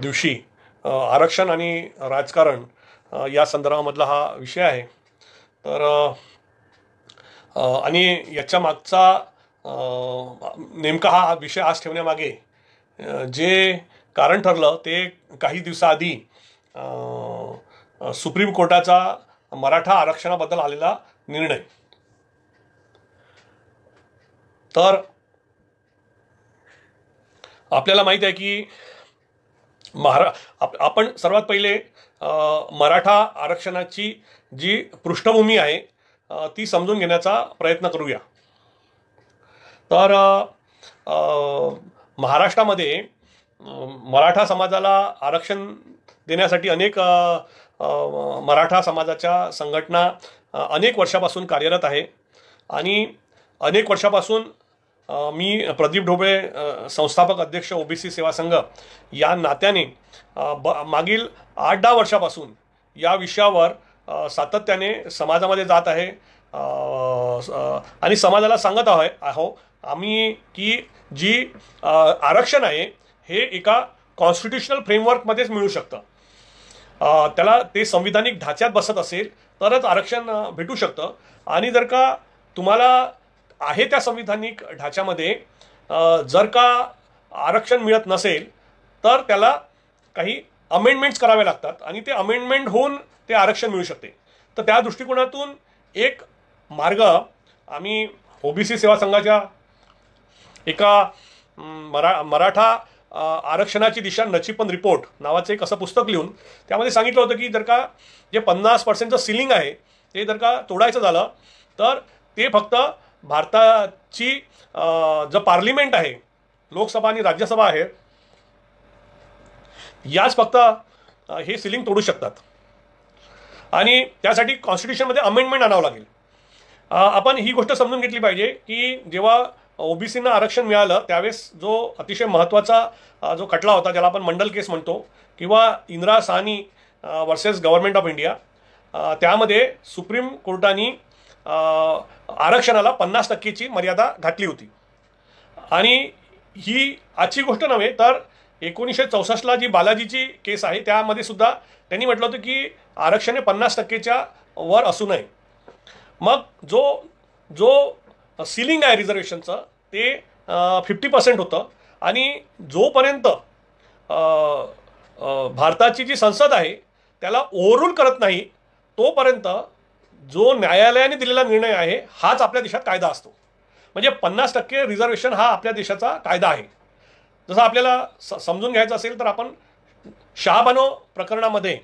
दिवशी आरक्षण आणि राजकारण या संदर्भामधला हा विषय आहे तर आणि याच्या मागचा नेमका हा विषय आज ठेवण्यामागे जे कारण ठरलं ते काही दिवसाआधी सुप्रीम कोर्टाचा मराठा आरक्षणाबद्दल आलेला निर्णय तर आपल्याला माहीत आहे की महारा आपण सर्वात पहिले मराठा आरक्षणाची जी पृष्ठभूमी आहे ती समजून घेण्याचा प्रयत्न करूया तर महाराष्ट्रामध्ये मराठा समाजाला आरक्षण देण्यासाठी अनेक मराठा समाजाच्या संघटना अनेक वर्षापासून कार्यरत आहे आणि अनेक वर्षापासून मी प्रदीप ढोबे संस्थापक अध्यक्ष ओबीसी सेवा संघ या नात्याने ब मागील आठ दहा वर्षापासून या विषयावर सातत्याने समाजामध्ये जात आहे आणि समाजाला सांगत आहो आहो आम्ही की जी आरक्षण आहे हे एका कॉन्स्टिट्युशनल फ्रेमवर्कमध्येच मिळू शकतं त्याला ते संविधानिक ढाच्यात बसत असेल तरच आरक्षण भेटू शकतं आणि जर का तुम्हाला आहे त्या संविधानिक ढाच्यामध्ये जर का आरक्षण मिळत नसेल तर त्याला काही अमेंडमेंट्स करावे लागतात आणि ते अमेंडमेंट होऊन ते आरक्षण मिळू शकते तर त्या दृष्टिकोनातून एक मार्ग आम्ही ओबीसी सेवा संघाच्या एका मरा मराठा आरक्षणाची दिशा नचीपन रिपोर्ट नावाचं एक असं पुस्तक लिहून त्यामध्ये सांगितलं होतं की जर का जे पन्नास पर्सेंटचं सिलिंग आहे ते जर का तोडायचं झालं तर ते फक्त भारताची जो पार्लिमेंट आहे लोकसभा आणि राज्यसभा आहे याच फक्त हे सिलिंग तोडू शकतात आणि त्यासाठी कॉन्स्टिट्युशनमध्ये अमेंडमेंट आणावं लागेल आपण ही गोष्ट समजून घेतली पाहिजे की जेव्हा ओबीसींना आरक्षण मिळालं त्यावेळेस जो अतिशय महत्त्वाचा जो खटला होता ज्याला आपण मंडल केस म्हणतो किंवा Indira Sawhney versus government of India त्यामध्ये सुप्रीम कोर्टाने आरक्षणाला पन्नास टक्केची मर्यादा घातली होती आणि ही आजची गोष्ट नव्हे तर एकोणीसशे चौसष्टला जी बालाजीची केस आहे त्यामध्ये सुद्धा त्यांनी म्हटलं होतं की आरक्षण हे पन्नास टक्केच्या वर असू नये मग जो जो सिलिंग आहे रिझर्वेशनचं ते फिफ्टी पर्सेंट होतं आणि जोपर्यंत भारताची जी संसद आहे त्याला ओव्हरूल करत नाही तोपर्यंत जो न्यायालयाने दिलेला निर्णय आहे हाच आपल्या देशात कायदा असतो म्हणजे पन्नास टक्के रिझर्वेशन हा आपल्या देशाचा कायदा आहे जसं आपल्याला स समजून घ्यायचं असेल तर आपण शहाबानो प्रकरणामध्ये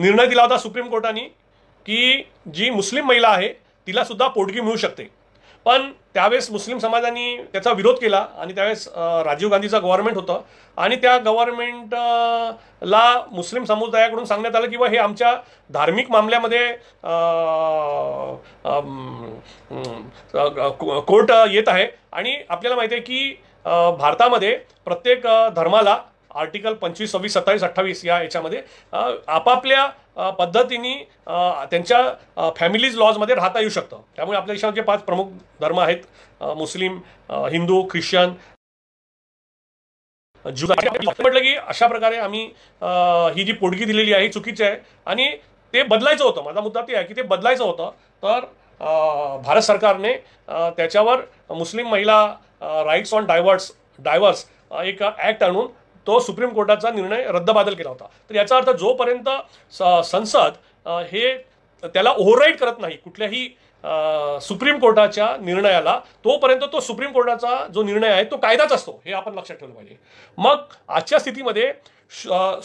निर्णय दिला होता सुप्रीम कोर्टाने की जी मुस्लिम महिला आहे तिलासुद्धा पोटगी मिळू शकते पण त्यावेळेस मुस्लिम समाजांनी त्याचा विरोध केला आणि त्यावेळेस राजीव गांधीचा गव्हर्नमेंट होतं आणि त्या गव्हर्नमेंटला मुस्लिम समुदायाकडून सांगण्यात आलं किंवा हे आमच्या धार्मिक मामल्यामध्ये कोर्ट येत आहे आणि आपल्याला माहिती आहे की भारतामध्ये प्रत्येक धर्माला आर्टिकल पंचवीस सव्वीस सत्तावीस अठ्ठावीस या याच्यामध्ये आपापल्या पद्धतीने त्यांच्या फॅमिलीज लॉजमध्ये राहता येऊ शकतं त्यामुळे आपल्या देशात जे पाच प्रमुख धर्म आहेत मुस्लिम हिंदू ख्रिश्चन म्हटलं की अशा प्रकारे आम्ही ही जी पोटगी दिलेली आहे चुकीची आहे आणि ते बदलायचं होतं माझा मुद्दा ते आहे की ते बदलायचं होतं तर भारत सरकारने त्याच्यावर मुस्लिम महिला राईट्स ऑन डायवर्स डायव्हर्स एक ॲक्ट आणून तो सुप्रीम कोर्टाचा निर्णय रद्दबादल केला होता तर याचा अर्थ जोपर्यंत संसद हे त्याला ओव्हरराईड करत नाही कुठल्याही सुप्रीम कोर्टाच्या निर्णयाला तोपर्यंत तो सुप्रीम कोर्टाचा जो निर्णय आहे तो कायदाच असतो हे आपण लक्षात ठेवलं पाहिजे मग आजच्या स्थितीमध्ये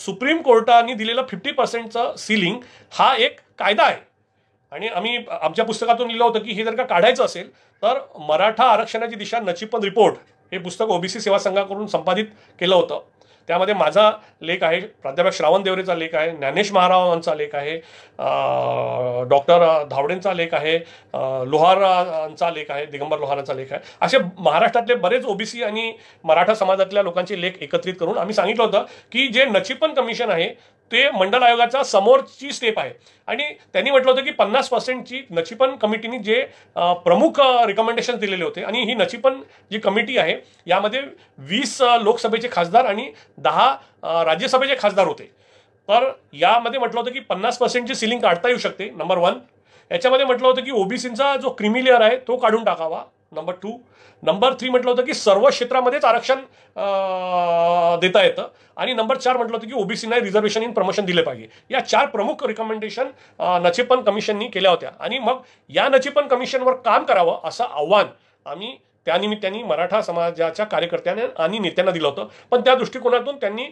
सुप्रीम कोर्टाने दिलेलं फिफ्टी पर्सेंटचं सिलिंग हा एक कायदा आहे आणि आम्ही आमच्या पुस्तकातून लिहिलं होतं की हे जर का काढायचं असेल तर मराठा आरक्षणाची दिशा नचिपन रिपोर्ट हे पुस्तक ओबीसी सेवा संघाकडून संपादित केलं होतं त्यामध्ये माझा लेख आहे प्राध्यापक श्रावण देवरेचा लेख आहे ज्ञानेश महारावांचा लेख आहे डॉक्टर धावडेंचा लेख आहे लोहारांचा लेख आहे दिगंबर लोहारांचा लेख आहे असे महाराष्ट्रातले बरेच ओबीसी आणि मराठा समाजातल्या लोकांचे लेख एकत्रित करून आम्ही सांगितलं होतं की जे नचिपन कमिशन आहे ते मंडल आयोगाचा समोरची स्टेप आहे आणि त्यांनी म्हटलं होतं की पन्नास पर्सेंटची नचिपन कमिटीने जे प्रमुख रिकमेंडेशन दिलेले होते आणि ही नचिपन जी कमिटी आहे यामध्ये वीस लोकसभेचे खासदार आणि दहा राज्यसभेचे खासदार होते तर यामध्ये म्हटलं होतं की पन्नास पर्सेंटची सिलिंग काढता येऊ शकते नंबर वन याच्यामध्ये म्हटलं होतं की ओबीसीचा जो क्रिमिलियर आहे तो काढून टाकावा नंबर टू नंबर थ्री म्हटलं होतं की सर्व क्षेत्रामध्येच आरक्षण देता येतं आणि नंबर चार म्हटलं होतं की ओबीसीना रिझर्वेशन इन प्रमोशन दिले पाहिजे या चार प्रमुख रिकमेंडेशन नचेपन कमिशननी केल्या होत्या आणि मग या नचेपन कमिशनवर काम करावं असं आव्हान आम्ही त्यानिमित्ताने मराठा समाजाच्या कार्यकर्त्यांना आणि नेत्यांना दिलं होतं पण त्या दृष्टिकोनातून त्यांनी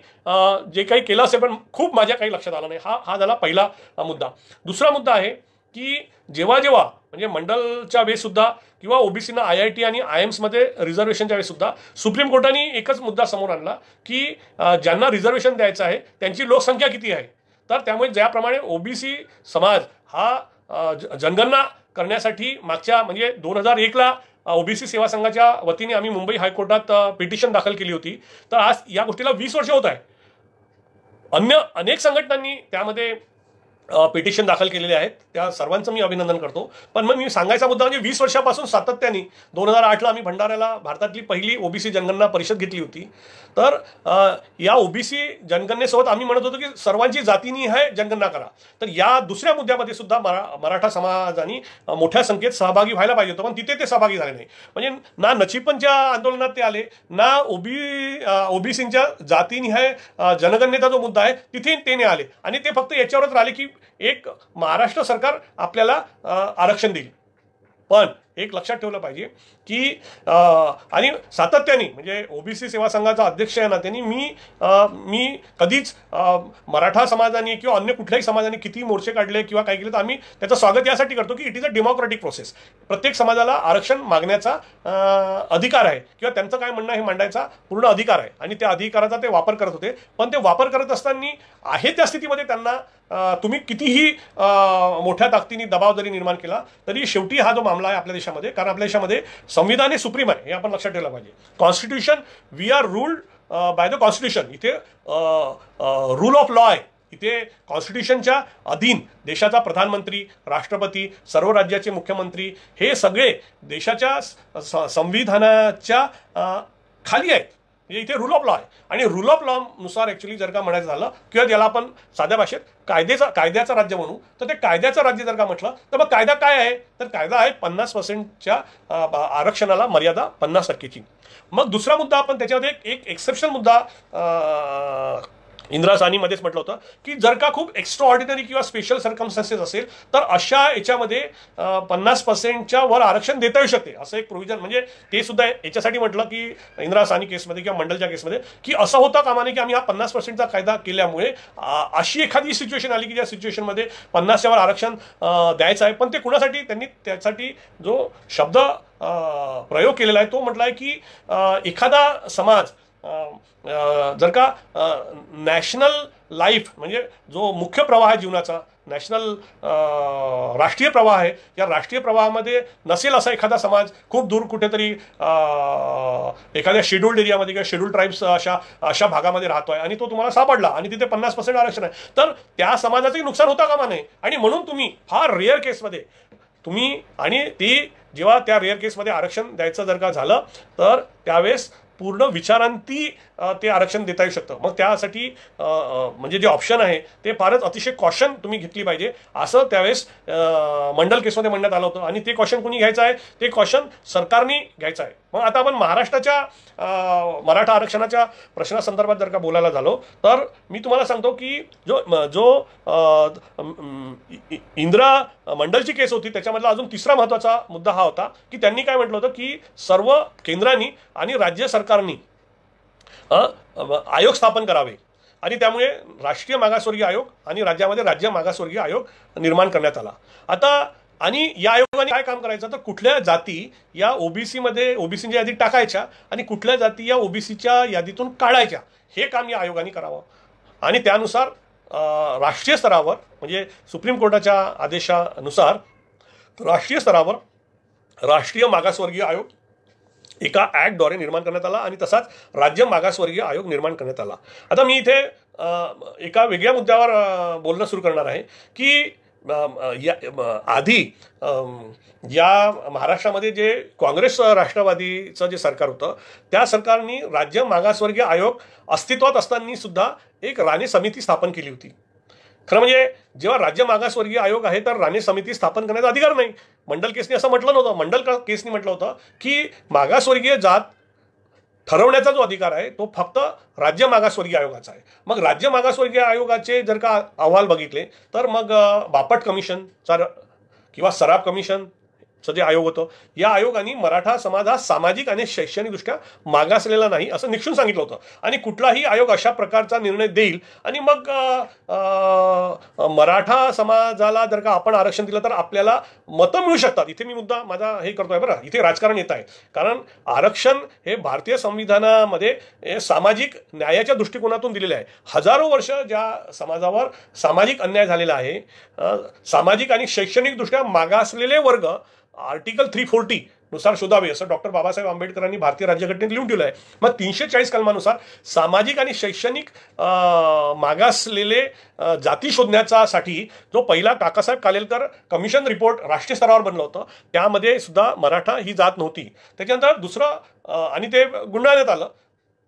जे काही केलं असेल पण खूप माझ्या काही लक्षात आलं नाही हा हा झाला पहिला मुद्दा दुसरा मुद्दा आहे की जेव्हा जेव्हा म्हणजे मंडलच्या सुद्धा किंवा ओबीसीनं आय आय टी आणि आय एम्समध्ये रिझर्वेशनच्या वेळेसुद्धा सुप्रीम कोर्टाने एकच मुद्दा समोर आणला की ज्यांना रिझर्वेशन द्यायचं आहे त्यांची लोकसंख्या किती आहे तर त्यामुळे ज्याप्रमाणे ओबीसी समाज हा जनगणना करण्यासाठी मागच्या म्हणजे दोन हजार एकला ओबीसी सेवा संघाच्या वतीने आम्ही मुंबई हायकोर्टात पिटिशन दाखल केली होती तर आज या गोष्टीला वीस वर्ष होत आहे अन्य अनेक संघटनांनी त्यामध्ये पिटिशन दाखल केलेले आहेत त्या सर्वांचं मी अभिनंदन करतो पण मग मी सांगायचा मुद्दा म्हणजे वीस वर्षापासून सातत्याने दोन हजार आठला आम्ही भंडाऱ्याला भारतातली पहिली ओबीसी जनगणना परिषद घेतली होती तर या ओबीसी जनगणनेसोबत आम्ही म्हणत होतो की सर्वांची जातीनी आहे जनगणना करा तर या दुसऱ्या मुद्द्यामध्ये सुद्धा मरा मराठा समाजाने मोठ्या संख्येत सहभागी व्हायला पाहिजे होतं पण तिथे ते सहभागी झाले नाही म्हणजे ना नचिपनच्या आंदोलनात ते आले ना ओबी ओबीसींच्या जातीनिहाय जनगणनेचा जो मुद्दा आहे तिथे ते आले आणि ते फक्त याच्यावरच राहिले की एक महाराष्ट्र सरकार आपल्याला आरक्षण देईल पण एक लक्षात ठेवलं पाहिजे की आणि सातत्याने म्हणजे ओबीसी सेवा संघाचा अध्यक्ष आहे ना त्यांनी मी आ, मी कधीच मराठा समाजाने किंवा अन्य कुठल्याही समाजाने किती मोर्चे काढले किंवा काय केलं तर आम्ही त्याचं स्वागत यासाठी करतो की it is a democratic process प्रत्येक समाजाला आरक्षण मागण्याचा अधिकार आहे किंवा त्यांचं काय म्हणणं हे मांडायचा पूर्ण अधिकार आहे आणि त्या अधिकाराचा ते वापर करत होते पण ते वापर करत असताना आहे त्या स्थितीमध्ये त्यांना तुम्ही कितीही मोठ्या ताकदीने दबाव जरी निर्माण केला तरी शेवटी हा जो मामला आहे आपल्या देशामध्ये कारण आपल्या देशामध्ये संविधान हे सुप्रीम आहे हे आपण लक्षात ठेवलं पाहिजे constitution we are ruled by the constitution इथे रूल ऑफ लॉ आहे इथे कॉन्स्टिट्युशनच्या अधीन देशाचा प्रधानमंत्री राष्ट्रपती सर्व राज्याचे मुख्यमंत्री हे सगळे देशाच्या संविधानाच्या खाली आहेत म्हणजे इथे रूल ऑफ लॉ आहे आणि रूल ऑफ लॉ नुसार ॲक्च्युली जर का म्हणायचं झालं किंवा ज्याला आपण साध्या भाषेत कायद्याचा कायद्याचं राज्य म्हणू तर ते कायद्याचं राज्य जर का म्हटलं तर मग कायदा काय आहे तर कायदा आहे पन्नास पर्सेंटच्या आरक्षणाला मर्यादा पन्नास टक्केची मग दुसरा मुद्दा आपण त्याच्यामध्ये एक एक्सेप्शन मुद्दा इंदिरा सानीमध्येच म्हटलं होतं की जर का खूप एक्स्ट्रा ऑर्डिनरी किंवा स्पेशल सर्कमस्टन्सेस असेल तर अशा याच्यामध्ये पन्नास पर्सेंटच्या वर आरक्षण देता येऊ शकते असं एक प्रोव्हिजन म्हणजे ते सुद्धा याच्यासाठी म्हटलं की इंदिरा सानी केसमध्ये किंवा मंडलच्या केसमध्ये की असं होतं कामाने की आम्ही हा पन्नास पर्सेंटचा कायदा केल्यामुळे अशी एखादी सिच्युएशन आली की ज्या सिच्युएशनमध्ये वर आरक्षण द्यायचं आहे पण ते कुणासाठी त्यांनी त्यासाठी जो शब्द प्रयोग केलेला आहे तो म्हटला आहे की एखादा समाज जर का नॅशनल लाईफ म्हणजे जो मुख्य प्रवाह आहे जीवनाचा नॅशनल राष्ट्रीय प्रवाह आहे या राष्ट्रीय प्रवाहामध्ये नसेल असा एखादा समाज खूप दूर कुठेतरी एखाद्या शेड्युल्ड एरियामध्ये किंवा शेड्युल्ड ट्राईब्स अशा अशा भागामध्ये राहतो आहे आणि तो तुम्हाला सापडला आणि तिथे पन्नास पर्सेंट आरक्षण आहे तर त्या समाजाचंही नुकसान होता कामा नये आणि म्हणून तुम्ही फार रेअर केसमध्ये तुम्ही आणि ती जेव्हा त्या रेअर केसमध्ये आरक्षण द्यायचं जर का झालं तर त्यावेळेस पूर्ण विचारांती ते आरक्षण देता येऊ शकतं मग त्यासाठी म्हणजे जे ऑप्शन आहे ते फारच अतिशय कॉशन तुम्ही घेतली पाहिजे असं त्यावेळेस मंडल केसमध्ये म्हणण्यात आलं होतं आणि ते कॉशन कुणी घ्यायचं आहे ते कॉशन सरकारने घ्यायचं आहे मग आता आपण महाराष्ट्राच्या मराठा आरक्षणाच्या प्रश्नासंदर्भात जर का बोलायला झालो तर मी तुम्हाला सांगतो की जो जो इंदिरा मंडलची केस होती त्याच्यामधला अजून तिसरा महत्त्वाचा मुद्दा हा होता की त्यांनी काय म्हटलं होतं की सर्व केंद्रांनी आणि राज्य सरकार सरकारने आयोग स्थापन करावे आणि त्यामुळे राष्ट्रीय मागासवर्गीय आयोग आणि राज्यामध्ये राज्य मागासवर्गीय आयोग निर्माण करण्यात आला आता आणि या आयोगाने काय काम करायचं तर कुठल्या जाती या ओबीसीमध्ये ओबीसीच्या यादीत टाकायच्या आणि कुठल्या जाती या ओबीसीच्या यादीतून काढायच्या हे काम या आयोगाने करावं आणि त्यानुसार राष्ट्रीय स्तरावर म्हणजे सुप्रीम कोर्टाच्या आदेशानुसार राष्ट्रीय स्तरावर राष्ट्रीय मागासवर्गीय आयोग एका ॲक्टद्वारे निर्माण करण्यात आला आणि तसाच राज्य मागासवर्गीय आयोग निर्माण करण्यात आला आता मी इथे एका वेगळ्या मुद्द्यावर बोलणं सुरू करणार आहे की या आधी या महाराष्ट्रामध्ये जे काँग्रेस राष्ट्रवादीचं जे सरकार होतं त्या सरकारने राज्य मागासवर्गीय आयोग अस्तित्वात असताना सुद्धा एक राणे समिती स्थापन केली होती खरं म्हणजे जेव्हा राज्य मागासवर्गीय आयोग आहे तर राणे समिती स्थापन करण्याचा अधिकार नाही मंडल केसनी असं म्हटलं नव्हतं मंडल केसनी म्हटलं होतं की मागासवर्गीय जात ठरवण्याचा जो अधिकार आहे तो फक्त राज्य मागासवर्गीय आयोगाचा आहे मग राज्य मागासवर्गीय आयोगाचे जर का अहवाल बघितले तर मग बापट कमिशनचा किंवा सराफ कमिशन चं जे आयोग होतं या आयोगाने मराठा समाज हा सामाजिक आणि शैक्षणिकदृष्ट्या मागासलेला नाही असं निक्षून सांगितलं होतं आणि कुठलाही आयोग अशा प्रकारचा निर्णय देईल आणि मग मराठा समाजाला जर का आपण आरक्षण दिलं तर आपल्याला मतं मिळू शकतात इथे मी मुद्दा माझा हे करतोय बरं इथे राजकारण येत आहे कारण आरक्षण हे भारतीय संविधानामध्ये सामाजिक न्यायाच्या दृष्टिकोनातून दिलेले आहे हजारो वर्ष ज्या समाजावर सामाजिक अन्याय झालेला आहे सामाजिक आणि शैक्षणिकदृष्ट्या मागासलेले वर्ग आर्टिकल थ्री फोर्टी नुसार शोधावे असं डॉक्टर बाबासाहेब आंबेडकरांनी भारतीय राज्यघटनेत लिहून ठेवलं आहे मग तीनशे चाळीस कलमानुसार सामाजिक आणि शैक्षणिक मागासलेले जाती साठी जो पहिला काकासाहेब कालेलकर कमिशन रिपोर्ट राष्ट्रीय स्तरावर बनलं होतं त्यामध्ये सुद्धा मराठा ही जात नव्हती त्याच्यानंतर दुसरं आणि ते गुंडाळण्यात आलं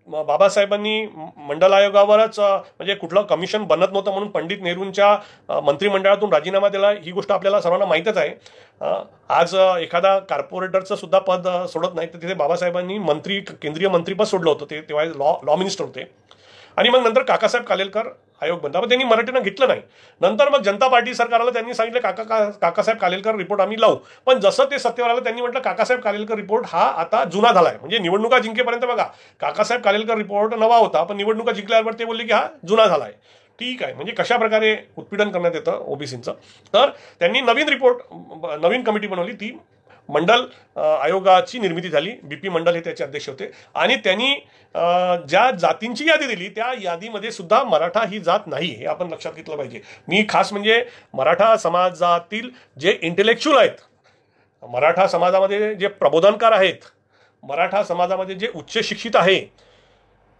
बाबासाहेबांनी मंडल आयोगावरच म्हणजे कुठलं कमिशन बनत नव्हतं म्हणून पंडित नेहरूंच्या मंत्रिमंडळातून राजीनामा दिला ही गोष्ट आपल्याला सर्वांना माहीतच आहे आज एखादा कॉर्पोरेटरचं सुद्धा पद सोडत नाही तर तिथे बाबासाहेबांनी मंत्री केंद्रीय मंत्रीपद सोडलं होतं ते तेव्हा लॉ लॉ मिनिस्टर होते आणि मग नंतर काकासाहेब कालेलकर आयोग बनला मग त्यांनी मराठीनं घेतलं नाही नंतर मग जनता पार्टी सरकारला त्यांनी सांगितलं काका काकासाहेब कालेलकर रिपोर्ट आम्ही लावू पण जसं ते सत्तेवर आलं त्यांनी म्हटलं काकासाहेब कालेलकर रिपोर्ट हा आता जुना झाला आहे म्हणजे निवडणुका जिंकेपर्यंत बघा काकासाहेब कालेलकर रिपोर्ट नवा होता पण निवडणुका जिंकल्यावर ते बोलले की हा जुना झाला आहे ठीक आहे म्हणजे कशा प्रकारे उत्पीडन करण्यात येतं ओबीसींचं तर त्यांनी नवीन रिपोर्ट नवीन कमिटी बनवली ती मंडल आयोगाची निर्मिती झाली बी पी मंडल हे त्याचे अध्यक्ष होते आणि त्यांनी ज्या जातींची यादी दिली त्या यादीमध्ये सुद्धा मराठा ही जात नाही हे आपण लक्षात घेतलं पाहिजे मी खास म्हणजे मराठा समाजातील जे इंटेलेक्च्युअल आहेत मराठा समाजामध्ये जे प्रबोधनकार आहेत मराठा समाजामध्ये जे उच्च शिक्षित आहे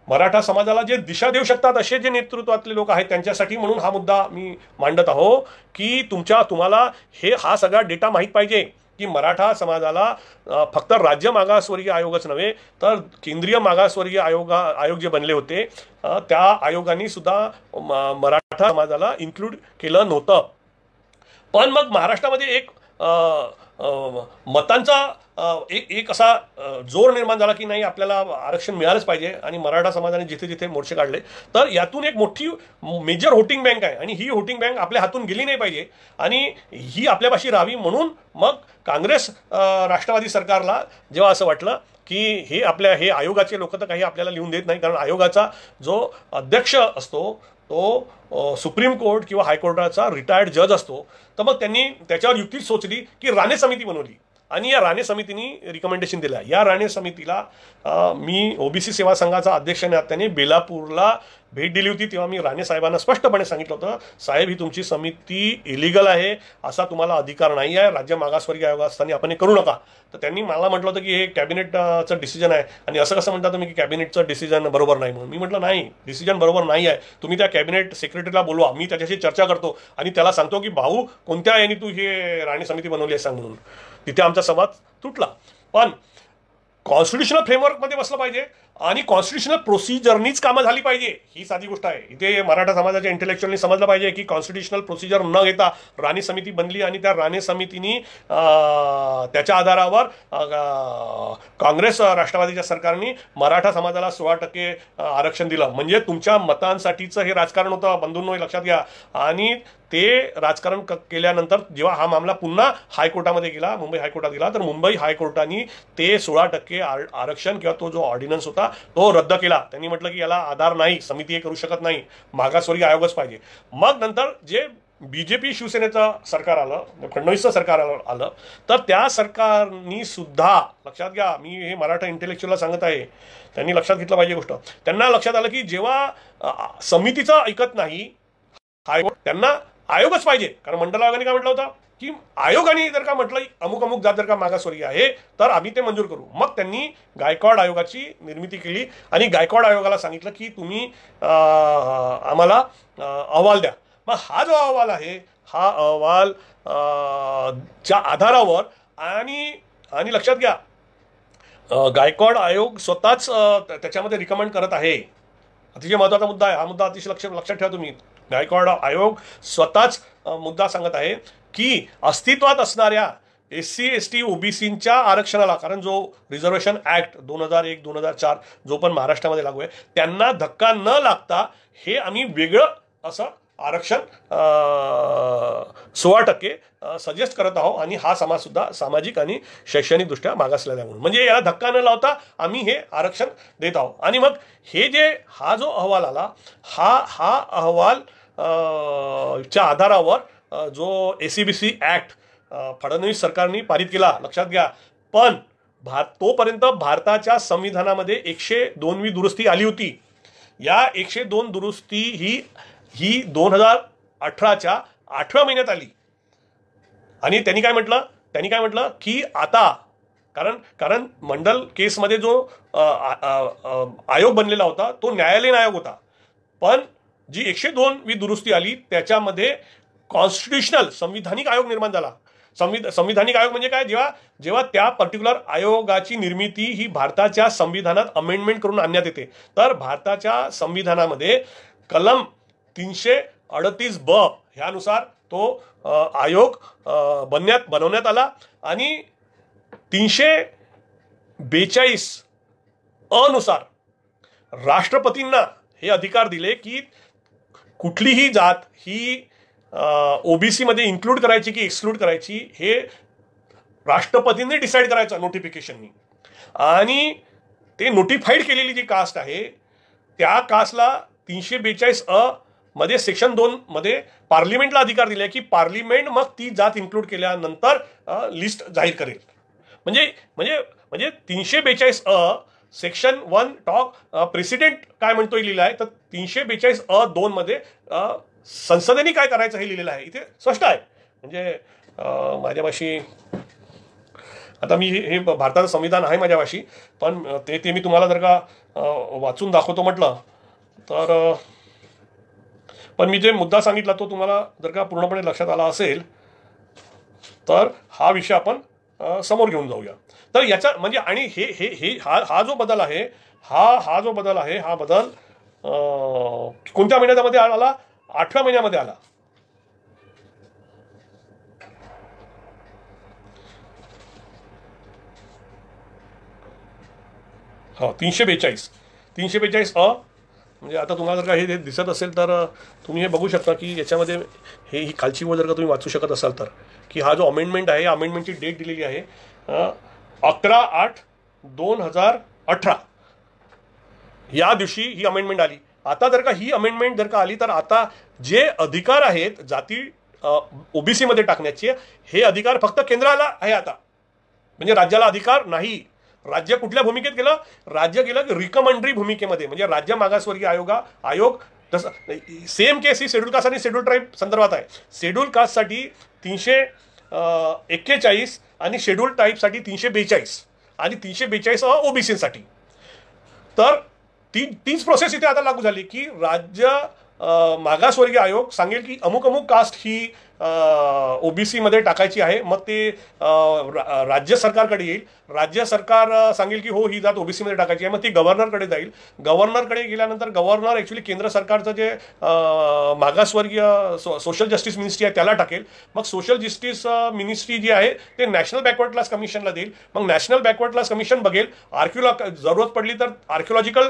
मराठा समाजाला जे दिशा देऊ शकतात असे जे नेतृत्वातले लोक आहेत त्यांच्यासाठी म्हणून हा मुद्दा मी मांडत आहो की तुमच्या तुम्हाला हे हा सगळा डेटा माहीत पाहिजे की मराठा समाजाला फक्त राज्य मागासवर्गीय आयोगच नव्हे तर केंद्रीय मागासवर्गीय आयोगा आयोग जे बनले होते त्या आयोगाने सुद्धा मराठा समाजाला इन्क्लूड केलं नव्हतं पण मग महाराष्ट्रामध्ये एक मतांचा एक एक असा जोर निर्माण झाला की नाही आपल्याला आरक्षण मिळालंच पाहिजे आणि मराठा समाजाने जिथे जिथे मोर्चे काढले तर यातून एक मोठी मेजर होटिंग बँक आहे आणि ही होटिंग बँक आपल्या हातून गेली नाही पाहिजे आणि ही आपल्यापाशी राहावी म्हणून मग काँग्रेस राष्ट्रवादी सरकारला जेव्हा असं वाटलं की हे आपल्या हे आयोगाचे लोक तर काही आपल्याला लिहून देत नाही कारण आयोगाचा जो अध्यक्ष असतो तो सुप्रीम कोर्ट किंवा हायकोर्टाचा रिटायर्ड जज असतो तर मग त्यांनी त्याच्यावर युक्ती सोचली की राणे समिती बनवली आणि या राणे समितीने रिकमेंडेशन दिलं आहे या राणे समितीला मी ओबीसी सेवा संघाचा अध्यक्ष नात्याने बेलापूरला भेट दिली होती तेव्हा मी राणे साहेबांना स्पष्टपणे सांगितलं होतं साहेब ही तुमची समिती इलिगल आहे असा तुम्हाला अधिकार नाही आहे राज्य मागासवर्गीय आयोग आपण हे करू नका तर त्यांनी मला म्हटलं होतं की हे कॅबिनेटचं डिसिजन आहे आणि असं कसं म्हणता तुम्ही की कॅबिनेटचं डिसिजन बरोबर नाही म्हणून मी म्हटलं नाही डिसिजन बरोबर नाही आहे तुम्ही त्या कॅबिनेट सेक्रेटरीला बोलवा मी त्याच्याशी चर्चा करतो आणि त्याला सांगतो की भाऊ कोणत्या याने तू हे राणे समिती बनवली आहे सांग म्हणून तिथे आमचा संवाद तुटला पण कॉन्स्टिट्युशनल फ्रेमवर्कमध्ये बसलं पाहिजे आणि कॉन्स्टिट्युशनल प्रोसिजरनीच कामं झाली पाहिजे ही साधी गोष्ट आहे इथे मराठा समाजाच्या इंटेलेक्च्युअलनी समजलं पाहिजे की कॉन्स्टिट्युशनल प्रोसिजर न घेता राणे समिती बनली आणि त्या राणे समितीनी त्याच्या आधारावर काँग्रेस राष्ट्रवादीच्या सरकारने मराठा समाजाला सोळा टक्के आरक्षण दिलं म्हणजे तुमच्या मतांसाठीचं हे राजकारण होतं बंधूंनो लक्षात घ्या आणि ते राजकारण केल्यानंतर जेव्हा हा मामला पुन्हा हायकोर्टामध्ये गेला मुंबई हायकोर्टात गेला तर मुंबई हायकोर्टाने ते सोळा टक्के आरक्षण किंवा तो जो ऑर्डिनन्स होता होता तो रद्द केला त्यांनी म्हटलं की याला आधार नाही समिती हे करू शकत नाही मागासवर्गीय आयोगच पाहिजे मग नंतर जे बी जे पी शिवसेनेचं सरकार आलं म्हणजे फडणवीसचं सरकार आलं तर त्या सरकारनी सुद्धा लक्षात घ्या मी हे मराठा इंटेलेक्च्युअलला सांगत आहे त्यांनी लक्षात घेतलं पाहिजे गोष्ट त्यांना लक्षात आलं की जेव्हा समितीचं ऐकत नाही हायकोर्ट त्यांना आयोगच पाहिजे कारण मंडल आयोगाने काय म्हटलं होतं की आयोगाने जर का म्हटलं अमुक अमुक जात जर का मागासवर्गीय आहे तर आम्ही ते मंजूर करू मग त्यांनी गायकवाड आयोगाची निर्मिती केली आणि गायकवाड आयोगाला सांगितलं की तुम्ही आम्हाला अहवाल द्या मग हा जो अहवाल आहे हा अहवाल च्या आधारावर आणि आणि लक्षात घ्या गायकवाड आयोग स्वतःच त्याच्यामध्ये रिकमेंड करत आहे अतिशय महत्त्वाचा मुद्दा आहे हा मुद्दा अतिशय लक्ष लक्षात ठेवा तुम्ही गायकवाड आयोग स्वतःच मुद्दा सांगत आहे की अस्तित्वात असणाऱ्या एस सी एस टी ओबीसींच्या आरक्षणाला कारण जो रिझर्वेशन ॲक्ट दोन हजार एक दोन हजार चार जो पण महाराष्ट्रामध्ये लागू आहे त्यांना धक्का न लागता हे आम्ही वेगळं असं आरक्षण सोळा टक्के सजेस्ट करत आहोत आणि हा समाजसुद्धा सामाजिक आणि शैक्षणिकदृष्ट्या मागासलेला म्हणून म्हणजे याला धक्का न लावता आम्ही हे आरक्षण देत आहोत आणि मग हे जे हा जो अहवाल आला हा हा अहवाल च्या आधारावर जो A C B C act Fadnavis सरकारने पारित केला लक्षात घ्या पण भार तोपर्यंत भारताच्या संविधानामध्ये एकशे दोनवी दुरुस्ती आली होती या एकशे दोन दुरुस्ती ही ही दोन हजार अठराच्या आठव्या महिन्यात आली आणि त्यांनी काय म्हटलं त्यांनी काय म्हटलं की आता कारण कारण मंडल केसमध्ये जो आयोग बनलेला होता तो न्यायालयीन आयोग होता पण जी एकशे दोन वी दुरुस्ती आली त्याच्यामध्ये कॉन्स्टिट्युशनल संविधानिक आयोग निर्माण झाला संविध संविधानिक आयोग म्हणजे काय जेव्हा जेव्हा त्या पर्टिक्युलर आयोगाची निर्मिती ही भारताच्या संविधानात अमेंडमेंट करून आणण्यात येते तर भारताच्या संविधानामध्ये कलम तीनशे अडतीस ब ह्यानुसार तो आयोग बनण्यात बनवण्यात आला आणि तीनशे बेचाळीस अनुसार राष्ट्रपतींना हे अधिकार दिले की कुठलीही जात ही ओबीसीमध्ये इन्क्लूड करायची की एक्सक्लूड करायची हे राष्ट्रपतींनी डिसाईड करायचं नोटिफिकेशननी आणि ते नोटिफाईड केलेली जी कास्ट आहे त्या कास्टला तीनशे बेचाळीस अ मध्ये सेक्शन दोन मध्ये पार्लिमेंटला अधिकार दिले की पार्लिमेंट मग ती जात इन्क्लूड केल्यानंतर लिस्ट जाहीर करेल म्हणजे म्हणजे म्हणजे तीनशे बेचाळीस अ सेक्शन वन टॉक प्रेसिडेंट काय म्हणतोय लिहिलं आहे तर तीनशे बेचाळीस अ दोन मध्ये संसदेने काय करायचं हे लिहिलेलं आहे इथे स्पष्ट आहे म्हणजे माझ्यापाशी आता मी हे भारताचं संविधान आहे माझ्यापाशी पण ते ते मी तुम्हाला जर का वाचून दाखवतो म्हटलं तर पण मी जे मुद्दा सांगितला तो तुम्हाला जर का पूर्णपणे लक्षात आला असेल तर हा विषय आपण समोर घेऊन जाऊया तर याचा म्हणजे आणि हे हे हे हा हा जो बदल आहे हा हा जो बदल आहे हा बदल कोणत्या महिन्यामध्ये आला आठव्या महिन्यामध्ये आला हा हो, तीनशे बेचाळीस तीनशे बेचाळीस अ म्हणजे आता तुम्हाला जर का हे दिसत असेल तर तुम्ही हे बघू शकता की याच्यामध्ये हे ही खालची व जर का तुम्ही वाचू शकत असाल तर की हा जो अमेंडमेंट आहे अमेंडमेंटची डेट दिलेली आहे अकरा आठ दोन हजार अठरा या दिवशी ही अमेंडमेंट आली आता जर का ही अमेंडमेंट जर का आली तर आता जे अधिकार आहेत जाती ओबीसीमध्ये टाकण्याचे हे अधिकार फक्त केंद्राला आहे आता म्हणजे राज्याला अधिकार नाही राज्य कुठल्या भूमिकेत गेलं राज्य गेलं की रिकमेंडरी भूमिकेमध्ये म्हणजे राज्य मागासवर्गीय आयोग आयोग तसं सेम केस ही शेड्यूल कास्ट आणि शेड्यूल ट्राईब संदर्भात आहे शेड्यूल कास्टसाठी तीनशे एक्केचाळीस आणि शेड्यूल टाईपसाठी तीनशे बेचाळीस आणि तीनशे बेचाळीस ओबीसीसाठी तर ती तीच प्रोसेस इथे आता लागू झाली की राज्य मागासवर्गीय आयोग सांगेल की अमुक अमुक कास्ट ही ओबीसीमध्ये टाकायची आहे मग ते राज्य सरकारकडे येईल राज्य सरकार सांगेल की हो ही जात ओबीसीमध्ये टाकायची आहे मग ती गव्हर्नरकडे जाईल गव्हर्नरकडे गेल्यानंतर गव्हर्नर ॲक्च्युली केंद्र सरकारचं जे मागासवर्गीय सो सोशल जस्टिस मिनिस्ट्री आहे त्याला टाकेल मग सोशल जस्टिस मिनिस्ट्री जी आहे ते नॅशनल बॅकवर्ड क्लास कमिशनला देईल मग नॅशनल बॅकवर्ड क्लास कमिशन बघेल आर्क्युला जरूरत पडली तर आर्क्युलॉजिकल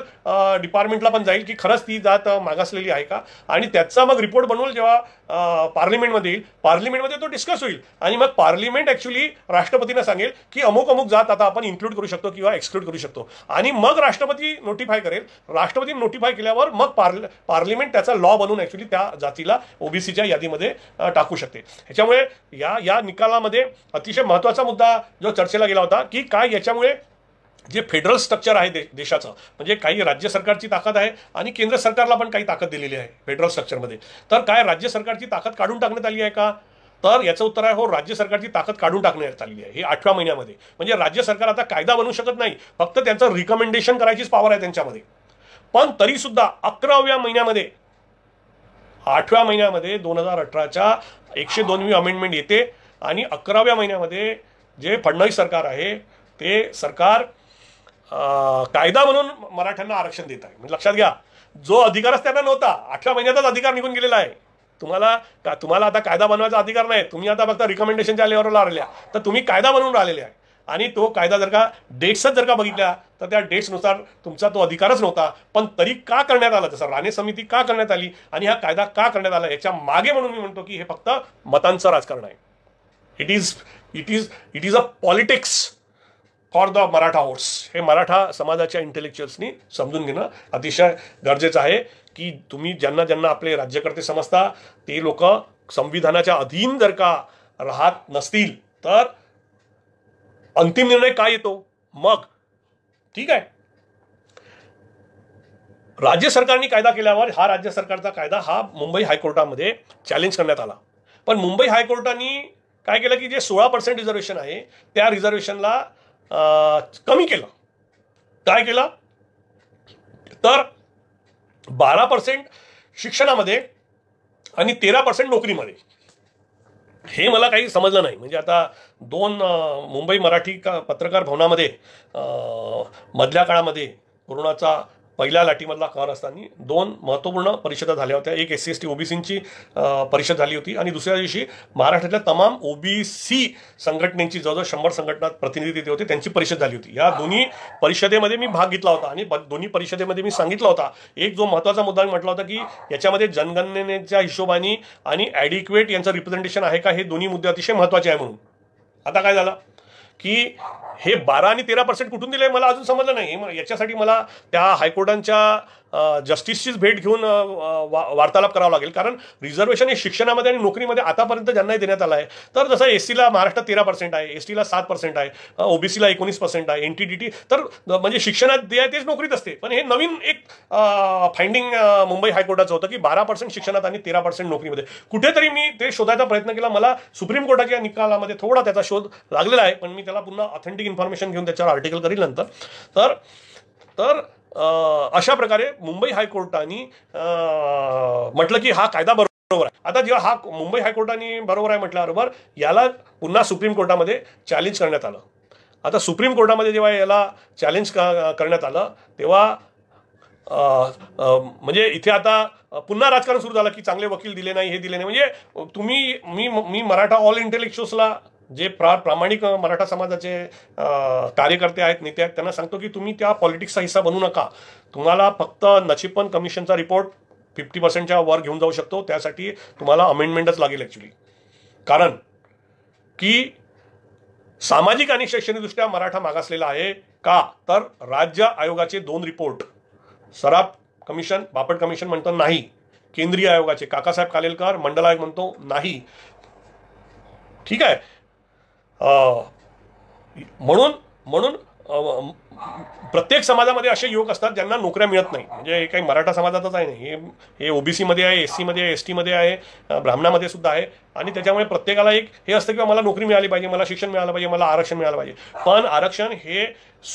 डिपार्टमेंटला पण जाईल की खरंच ती जात मागासलेली आहे का आणि त्याचा मग रिपोर्ट बनवेल जेव्हा पार्लिमेंटमध्ये येईल पार्लिमेंटमध्ये तो डिस्कस होईल आणि मग पार्लिमेंट ॲक्च्युली राष्ट्रपतींना सांगेल की अमुक अमुक जात आता आपण इन्क्लूड करू शकतो किंवा एक्सक्लूड करू शकतो आणि मग राष्ट्रपती नोटिफाय करेल राष्ट्रपती नोटिफाय केल्यावर मग पार्ल पार्लिमेंट त्याचा लॉ बनवून ॲक्च्युली त्या जातीला ओबीसीच्या यादीमध्ये टाकू शकते ह्याच्यामुळे या या निकालामध्ये अतिशय महत्त्वाचा मुद्दा जो चर्चेला गेला होता की काय याच्यामुळे जे फेडरल स्ट्रक्चर आहे दे देशाचं म्हणजे काही राज्य सरकारची ताकद आहे आणि केंद्र सरकारला पण काही ताकद दिलेली आहे फेडरल स्ट्रक्चरमध्ये तर काय राज्य सरकारची ताकद काढून टाकण्यात आली आहे का तर याचं उत्तर आहे हो राज्य सरकारची ताकद काढून टाकण्यात आली आहे हे आठव्या महिन्यामध्ये म्हणजे राज्य सरकार आता कायदा बनवू शकत नाही फक्त त्यांचं रिकमेंडेशन करायचीच पॉवर आहे त्यांच्यामध्ये पण तरीसुद्धा अकराव्या महिन्यामध्ये आठव्या महिन्यामध्ये दोन हजार अठराच्या एकशे दोनवी अमेंडमेंट येते आणि अकराव्या महिन्यामध्ये जे फडणवीस सरकार आहे ते सरकार कायदा म्हणून मराठ्यांना आरक्षण देत आहे म्हणजे लक्षात घ्या जो अधिकारच त्यांना नव्हता आठव्या महिन्यातच अधिकार निघून गेलेला आहे तुम्हाला का तुम्हाला आता कायदा बनवायचा अधिकार नाही तुम्ही आता फक्त रिकमेंडेशनच्या लेवलला आलेल्या तर तुम्ही कायदा बनवून राहिलेले आहे आणि तो कायदा जर का डेट्सच जर का बघितल्या तर त्या डेट्सनुसार तुमचा तो अधिकारच नव्हता पण तरी का करण्यात आला जसं राणे समिती का करण्यात आली आणि हा कायदा का करण्यात आला याच्या मागे म्हणून मी म्हणतो की हे फक्त मतांचं राजकारण आहे it is it is it is a politics for the Maratha horse हे मराठा समाजाच्या इंटेलेक्च्युअल्सनी समजून घेणं अतिशय गरजेचं आहे की तुम्ही ज्यांना ज्यांना आपले राज्यकर्ते समजता ते लोक संविधानाच्या अधीन जर का राहत नसतील तर अंतिम निर्णय काय येतो मग ठीक आहे राज्य सरकारने कायदा केल्यावर हा राज्य सरकारचा कायदा हा मुंबई हायकोर्टामध्ये चॅलेंज करण्यात आला पण मुंबई हायकोर्टाने काय केलं की जे सोळा पर्सेंट रिझर्वेशन आहे त्या रिझर्वेशनला कमी केलं काय केलं तर बारा पर्सेंट शिक्षणामध्ये आणि तेरा पर्सेंट नोकरीमध्ये हे मला काही समजलं नाही म्हणजे आता दोन मुंबई मराठी का पत्रकार भवनामध्ये मधल्या काळामध्ये कोरोनाचा पहिल्या लाटीमधला कर असताना दोन महत्त्वपूर्ण परिषदा झाल्या होत्या एक एस सी एस टी ओबीसींची परिषद झाली होती आणि दुसऱ्या दिवशी महाराष्ट्रातल्या तमाम ओबीसी संघटनेची जवळजवळ शंभर संघटना प्रतिनिधी तिथे होते त्यांची परिषद झाली होती या दोन्ही परिषदेमध्ये मी भाग घेतला होता आणि दोन्ही परिषदेमध्ये मी सांगितला होता एक जो महत्त्वाचा मुद्दा मी म्हटला होता की याच्यामध्ये जनगणनेच्या हिशोबानी आणि ॲडिक्युएट यांचं रिप्रेझेंटेशन आहे का हे दोन्ही मुद्दे अतिशय महत्त्वाचे आहे म्हणून आता काय झालं की हे बारा आणि तेरा पर्सेंट कुठून दिले मला अजून समजलं नाही याच्यासाठी मला त्या हायकोर्टांच्या जस्टिसचीच भेट घेऊन वार्तालाप करावा लागेल कारण रिझर्वेशन हे शिक्षणामध्ये आणि नोकरीमध्ये आतापर्यंत ज्यांनाही देण्यात आलं आहे तर जसं एस सीला महाराष्ट्रात तेरा पर्सेंट आहे एस टीला सात पर्सेंट आहे ओबीसीला एकोणीस पर्सेंट आहे एन टी डी टी तर म्हणजे शिक्षणात दे आहे तेच नोकरीत असते पण हे नवीन एक फाइंडिंग मुंबई हायकोर्टाचं होतं की बारा पर्सेंट शिक्षणात आणि तेरा पर्सेंट नोकरीमध्ये कुठेतरी मी ते शोधायचा प्रयत्न केला मला सुप्रीम कोर्टाच्या निकालामध्ये थोडा त्याचा शोध लागलेला आहे पण मी त्याला पुन्हा ऑथेंटिक इन्फॉर्मेशन घेऊन त्याच्यावर आर्टिकल करील नंतर तर तर अशा प्रकारे मुंबई हायकोर्टाने म्हटलं की हा कायदा बरोबर आहे आता जेव्हा हा मुंबई हायकोर्टाने बरोबर आहे म्हटल्याबरोबर याला पुन्हा सुप्रीम कोर्टामध्ये चॅलेंज करण्यात आलं आता सुप्रीम कोर्टामध्ये जेव्हा याला चॅलेंज करण्यात आलं तेव्हा म्हणजे इथे आता पुन्हा राजकारण सुरू झालं की चांगले वकील दिले नाही हे दिले नाही म्हणजे तुम्ही मी मी मराठा ऑल इंटेलेक्च्युअल्सला जे प्रा प्रामाणिक मराठा समाजाचे कार्यकर्ते आहेत नेते आहेत त्यांना सांगतो की तुम्ही त्या पॉलिटिक्सचा हिस्सा बनू नका तुम्हाला फक्त नचिपन कमिशनचा रिपोर्ट फिफ्टी पर्सेंटच्या वर घेऊन जाऊ शकतो त्यासाठी तुम्हाला अमेंडमेंटच लागेल ॲक्च्युली कारण की सामाजिक आणि शैक्षणिकदृष्ट्या मराठा मागासलेला आहे का तर राज्य आयोगाचे दोन report Saraf commission Bapat commission म्हणतो नाही केंद्रीय आयोगाचे काकासाहेब कालेलकर मंडल आयोग म्हणतो नाही ठीक आहे म्हणून म्हणून प्रत्येक समाजामध्ये असे युवक असतात ज्यांना नोकऱ्या मिळत नाही म्हणजे हे काही मराठा समाजातच आहे नाही हे ओबीसी ओबीसीमध्ये आहे एस सीमध्ये आहे एस टीमध्ये आहे ब्राह्मणामध्ये सुद्धा आहे आणि त्याच्यामुळे प्रत्येकाला एक हे असतं किंवा मला नोकरी मिळाली पाहिजे मला शिक्षण मिळालं पाहिजे मला आरक्षण मिळालं पाहिजे पण आरक्षण हे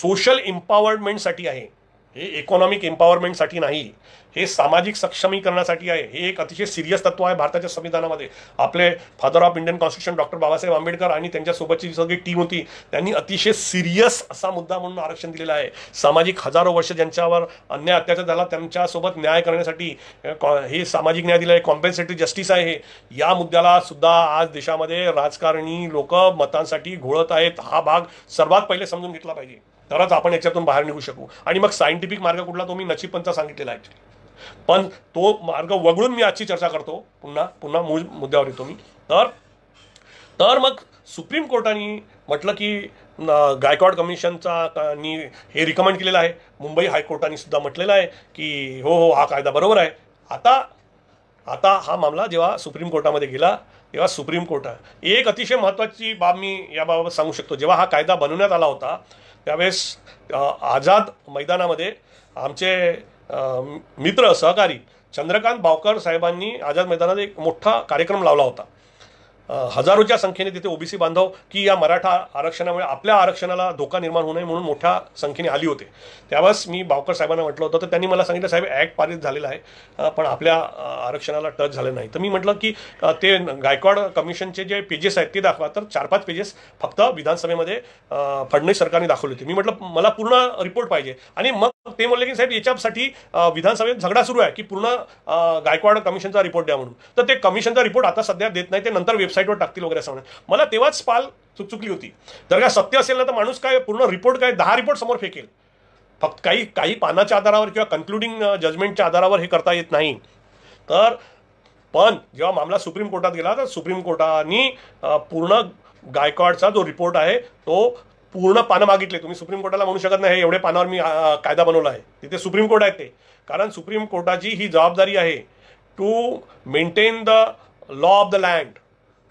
सोशल इम्पॉवरमेंटसाठी आहे हे इकॉनॉमिक एम्पॉवरमेंटसाठी नाही हे सामाजिक सक्षमीकरणासाठी आहे हे एक अतिशय सिरियस तत्व आहे भारताच्या संविधानामध्ये आपले father of Indian constitution doctor Babasaheb Ambedkar आणि त्यांच्यासोबतची सगळी टीम होती त्यांनी अतिशय सिरियस असा मुद्दा म्हणून आरक्षण दिलेला आहे सामाजिक हजारो वर्ष ज्यांच्यावर अन्याय अत्याचार झाला त्यांच्यासोबत न्याय करण्यासाठी हे सामाजिक न्याय दिला आहे कॉम्पेन्सेटरी जस्टिस आहे या मुद्द्याला सुद्धा आज देशामध्ये राजकारणी लोक मतांसाठी घोळत आहेत हा भाग सर्वात पहिले समजून घेतला पाहिजे तरच आपण याच्यातून बाहेर निघू शकू आणि मग सायंटिफिक मार्ग कुठला तो मी नचीपंचा सांगितलेला आहे पण तो मार्ग वगळून मी आजची चर्चा करतो पुन्हा पुन्हा मूळ मुद्द्यावर येतो मी तर तर मग सुप्रीम कोर्टाने म्हटलं की गायकवाड कमिशनचा हे रिकमेंड केलेलं आहे मुंबई हायकोर्टाने सुद्धा म्हटलेलं आहे की हो हो हा कायदा बरोबर आहे आता आता हा मामला जेव्हा सुप्रीम कोर्टामध्ये गेला तेव्हा सुप्रीम कोर्ट एक अतिशय महत्त्वाची बाब मी याबाबत सांगू शकतो जेव्हा हा कायदा बनवण्यात आला होता त्यावेळेस आझाद मैदानामध्ये आमचे मित्र सहकारी चंद्रकांत बावकर साहेबांनी आझाद मैदानात एक मोठा कार्यक्रम लावला होता हजारोच्या संख्येने तिथे ओबीसी बांधव की या मराठा आरक्षणामुळे आपल्या आरक्षणाला धोका निर्माण होऊ नये म्हणून मोठ्या संख्येने आली होते त्यावेळेस मी बावकर साहेबांना म्हटलं होतं तर त्यांनी मला सांगितलं साहेब ॲक्ट पारित झालेला आहे पण आपल्या आरक्षणाला टच झालं नाही तर मी म्हटलं की ते गायकवाड कमिशनचे जे पेजेस आहेत ते दाखवा तर चार पाच पेजेस फक्त विधानसभेमध्ये फडणवीस सरकारने दाखवले होते मी म्हटलं मला पूर्ण रिपोर्ट पाहिजे आणि मग ते बोलले की साहेब याच्यासाठी विधानसभेत झगडा सुरू आहे की पूर्ण गायकवाड कमिशनचा रिपोर्ट द्या म्हणून तर ते कमिशनचा रिपोर्ट आता सध्या देत नाही ते नंतर वेबसाईटवर टाकतील वगैरे असं मला तेव्हाच पाल चुकचुकली होती जर का सत्य असेल ना तर माणूस काय पूर्ण रिपोर्ट काय दहा रिपोर्ट समोर फेकेल फक्त काही काही पानाच्या आधारावर किंवा कन्क्लुडिंग जजमेंटच्या आधारावर हे करता येत नाही तर पण जेव्हा मामला सुप्रीम कोर्टात गेला तर सुप्रीम कोर्टाने पूर्ण गायकवाडचा जो रिपोर्ट आहे तो पूर्ण पानं मागितले तुम्ही सुप्रीम कोर्टाला म्हणू शकत नाही हे एवढे पानावर मी कायदा बनवला आहे तिथे सुप्रीम कोर्ट आहे ते कारण सुप्रीम कोर्टाची ही जबाबदारी आहे to maintain the law of the land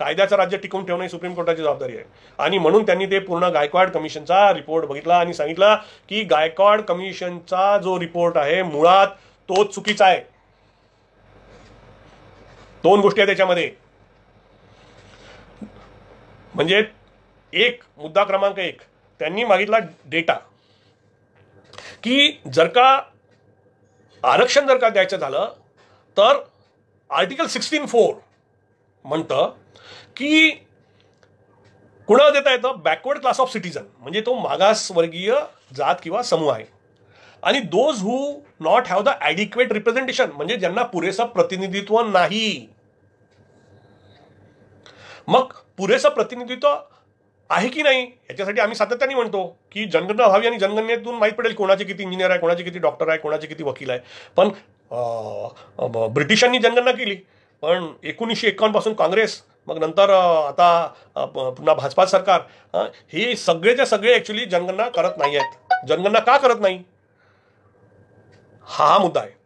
कायद्याचं राज्य टिकवून ठेवणं ही सुप्रीम कोर्टाची जबाबदारी आहे आणि म्हणून त्यांनी ते पूर्ण गायकवाड कमिशनचा रिपोर्ट बघितला आणि सांगितलं की गायकवाड कमिशनचा जो रिपोर्ट आहे मुळात तो चुकीचा आहे दोन गोष्टी आहेत त्याच्यामध्ये म्हणजे एक मुद्दा क्रमांक एक त्यांनी मागितला डेटा की जर का आरक्षण जर का द्यायचं झालं तर आर्टिकल सिक्स्टीन फोर म्हणतं की कुणाला देता येतं बॅकवर्ड क्लास ऑफ सिटीजन म्हणजे तो मागासवर्गीय जात किंवा समूह आहे आणि those who not have the adequate representation म्हणजे ज्यांना पुरेसं प्रतिनिधित्व नाही मग पुरेसं प्रतिनिधित्व आहे की नाही याच्यासाठी आम्ही सातत्याने म्हणतो की जनगणना व्हावी आणि जनगणनेतून माहीत पडेल कोणाचे किती इंजिनियर आहे कोणाचे किती डॉक्टर आहे कोणाचे किती वकील आहे पण ब्रिटिशांनी जनगणना केली पण एकोणीसशे एकावन्नपासून काँग्रेस मग नंतर आता पुन्हा भाजपा सरकार हे सगळेच्या सगळे ॲक्च्युली जनगणना करत नाही आहेत जनगणना का करत नाही हा हा मुद्दा आहे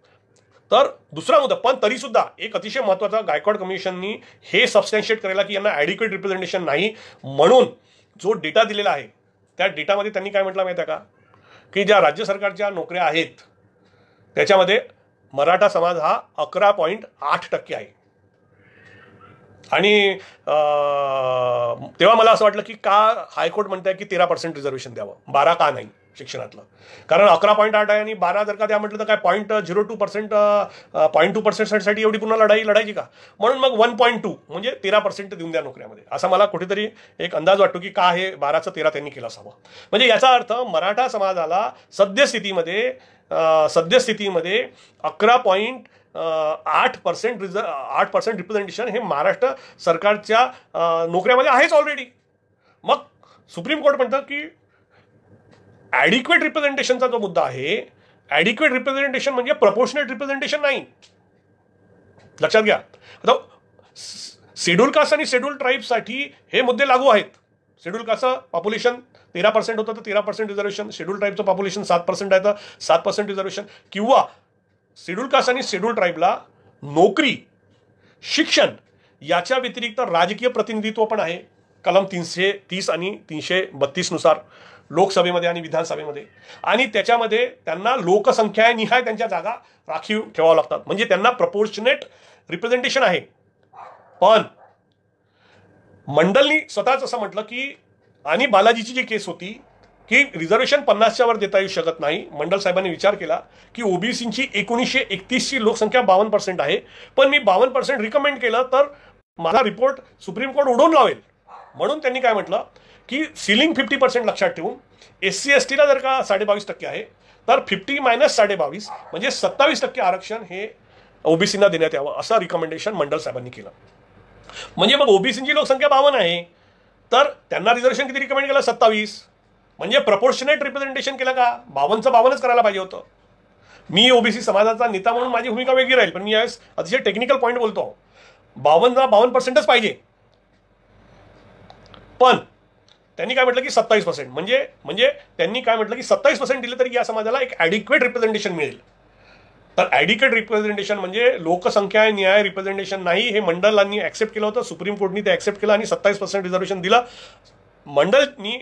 तर दुसरा मुद्दा पण तरीसुद्धा एक अतिशय महत्त्वाचा गायकवाड कमिशननी हे सबस्टॅन्शिएट करायला की यांना ॲडिक्वेट रिप्रेझेंटेशन नाही म्हणून जो डेटा दिलेला आहे त्या डेटामध्ये त्यांनी काय म्हटलं माहिती आहे का की ज्या राज्य सरकारच्या नोकऱ्या आहेत त्याच्यामध्ये मराठा समाज हा अकरा पॉईंट आठ टक्के आहे आणि तेव्हा मला असं वाटलं की का हायकोर्ट म्हणत आहे की तेरा पर्सेंट रिझर्वेशन द्यावं बारा का नाही शिक्षणातलं कारण अकरा पॉईंट आठ आहे आणि बारा जर का त्या म्हटलं तर काय point zero two percent point two पर्सेंटसाठी एवढी पुन्हा लढाई लढायची का म्हणून मग वन पॉईंट टू म्हणजे तेरा पर्सेंट देऊन द्या नोकऱ्यामध्ये असा मला कुठेतरी एक अंदाज वाटतो की का हे बाराचं तेरा त्यांनी केलं असावं म्हणजे याचा अर्थ मराठा समाजाला सद्यस्थितीमध्ये सद्यस्थितीमध्ये अकरा पॉईंट आठ पर्सेंट रिझ आठ पर्सेंट रिप्रेझेंटेशन हे महाराष्ट्र सरकारच्या नोकऱ्यामध्ये आहेच ऑलरेडी मग सुप्रीम कोर्ट म्हणतं की ॲडिक्वेट रिप्रेझेंटेशनचा जो मुद्दा आहे ॲडिक्वेट रिप्रेझेंटेशन म्हणजे प्रपोर्शनेट रिप्रेझेंटेशन नाही लक्षात घ्या आता शेड्यूल कास्ट आणि शेड्यूल ट्राईबसाठी हे मुद्दे लागू आहेत शेड्यूल कास्टचं पॉप्युलेशन तेरा पर्सेंट होतं तर तेरा पर्सेंट रिझर्वेशन शेड्यूल ट्राईबचं पॉप्युलेशन सात पर्सेंट आहे तर सात पर्सेंट रिझर्वेशन किंवा शेड्यूल कास्ट आणि शेड्यूल ट्राईबला नोकरी शिक्षण याच्या व्यतिरिक्त राजकीय प्रतिनिधित्व पण आहे कलम तीनशे तीस आणि तीनशे बत्तीसनुसार लोकसभेमध्ये आणि विधानसभेमध्ये आणि त्याच्यामध्ये त्यांना लोकसंख्यानिहाय त्यांच्या जागा राखीव ठेवावं लागतात म्हणजे त्यांना प्रपोर्शनेट रिप्रेझेंटेशन आहे पण मंडलनी स्वतःच असं म्हटलं की आणि बालाजीची जी केस होती की रिझर्वेशन पन्नासच्या वर देता येऊ शकत नाही मंडल साहेबांनी विचार केला की ओबीसीची एकोणीसशे एकतीसची लोकसंख्या बावन्न पर्सेंट आहे पण मी बावन्न पर्सेंट रिकमेंड केलं तर माझा रिपोर्ट सुप्रीम कोर्ट उडून लावेल म्हणून त्यांनी काय म्हटलं की सिलिंग फिफ्टी पर्सेंट लक्षात ठेवून एस सी एस टीला जर का साडेबावीस टक्के आहे तर फिफ्टी मायनस साडेबावीस म्हणजे सत्तावीस टक्के आरक्षण हे ओबीसींना देण्यात यावं असं रिकमेंडेशन मंडल साहेबांनी केलं म्हणजे मग ओबीसींची लोकसंख्या बावन आहे तर त्यांना रिझर्वेशन किती रिकमेंड केलं सत्तावीस म्हणजे प्रपोर्शनेट रिप्रेझेंटेशन केलं का बावनचं बावनच करायला पाहिजे होतं मी ओबीसी समाजाचा नेता म्हणून माझी भूमिका वेगळी राहील पण मी यावेळेस अतिशय टेक्निकल पॉईंट बोलतो बावन्न बावन पर्सेंटच पाहिजे पण त्यांनी काय म्हटलं की सत्तावीस पर्सेंट म्हणजे म्हणजे त्यांनी काय म्हटलं की सत्तावीस पर्सेंट दिले तरी या समाजाला एक ॲडिक्युएट रिप्रेझेंटेशन मिळेल तर ॲडिक्युएट रिप्रेझेंटेशन म्हणजे लोकसंख्या न्याय रिप्रेझेंटेशन नाही हे मंडळांनी ॲक्सेप्ट केलं होतं सुप्रीम कोर्टनी ते ॲक्सेप्ट केलं आणि सत्तावीस पर्सेंट रिझर्वेशन दिलं मंडलनी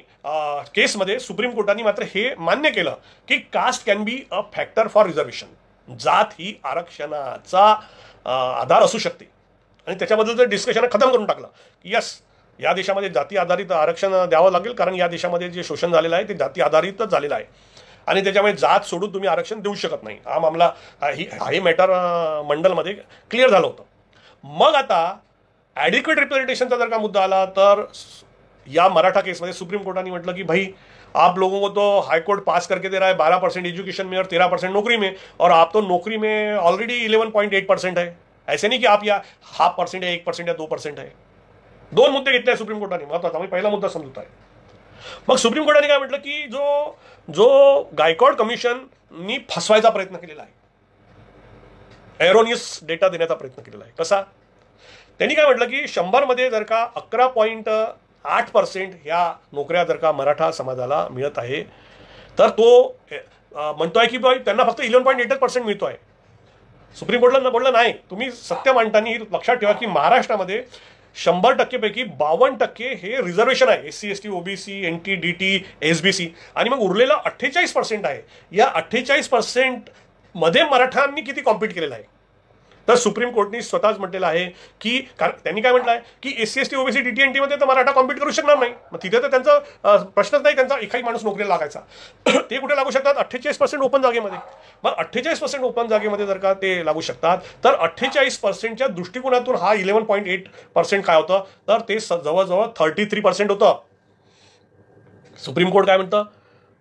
केसमध्ये सुप्रीम कोर्टाने मात्र हे मान्य केलं की caste can be a factor for reservation जात ही आरक्षणाचा आधार असू शकते आणि त्याच्याबद्दल जर डिस्कशन खतम करून टाकलं की यस या देशामध्ये जाती आधारित आरक्षण द्यावं लागेल कारण या देशामध्ये जे शोषण झालेलं आहे ते जाती आधारितच झालेलं आहे आणि त्याच्यामुळे जात सोडून तुम्ही आरक्षण देऊ शकत नाही हा मामला ही हे मॅटर मंडलमध्ये क्लिअर झालं होतं मग आता ॲडिक्वेट रिप्रेझेंटेशनचा जर का मुद्दा आला तर या मराठा केसमध्ये सुप्रीम कोर्टाने म्हटलं की भाई आप लोगों को तो हाई कोर्ट पास करके दे रहा है बारह परसेंट एजुकेशन में और तेरह परसेंट नौकरी में और आप तो नौकरी में already eleven point eight percent है ऐसे नहीं कि आप या हाफ परसेंट या एक परसेंट या दो परसेंट है दोन मुद्दे घेतले सुप्रीम कोर्टाने महत्वाचा म्हणजे पहिला मुद्दा समजूत आहे मग सुप्रीम कोर्टाने काय म्हटलं की जो जो गायकॉड कमिशननी फसवायचा प्रयत्न केलेला आहे एरोनियस डेटा देण्याचा प्रयत्न केलेला आहे कसा त्यांनी काय म्हटलं की शंभरमध्ये जर का अकरा पॉईंट आठ पर्सेंट ह्या नोकऱ्या जर का मराठा समाजाला मिळत आहे तर तो म्हणतोय की त्यांना फक्त इलेवन पॉईंट एटच पर्सेंट मिळतो आहे सुप्रीम कोर्टला बोललं नाही तुम्ही सत्य मांडताना लक्षात ठेवा की महाराष्ट्रामध्ये शंभर टक्केपैकी बावन्न टक्के हे रिझर्वेशन आहे S C S T OBC N T D T S B C आणि मग उरलेला अठ्ठेचाळीस पर्सेंट आहे या अठ्ठेचाळीस पर्सेंटमध्ये मराठ्यांनी किती कॉम्पीट केलेलं आहे तर सुप्रीम कोर्टनी स्वतःच म्हटलेलं आहे की कारण त्यांनी काय म्हटलं आहे की S C S T OBC D T N टीमध्ये तर मराठा कॉम्पीट करू शकणार नाही मग तिथे तर त्यांचा प्रश्नच नाही त्यांचा एकाही माणूस नोकरीला लागायचा ते कुठे लागू शकतात अठ्ठेचाळीस पर्सेंट ओपन जागेमध्ये मग अठ्ठेचाळीस पर्सेंट ओपन जागेमध्ये जर का ते लागू शकतात तर अठ्ठेचाळीस पर्सेंटच्या दृष्टिकोनातून हा इलेव्हन पॉईंट एट पर्सेंट काय होतं तर ते जवळजवळ थर्टी थ्री पर्सेंट होतं सुप्रीम कोर्ट काय म्हणतं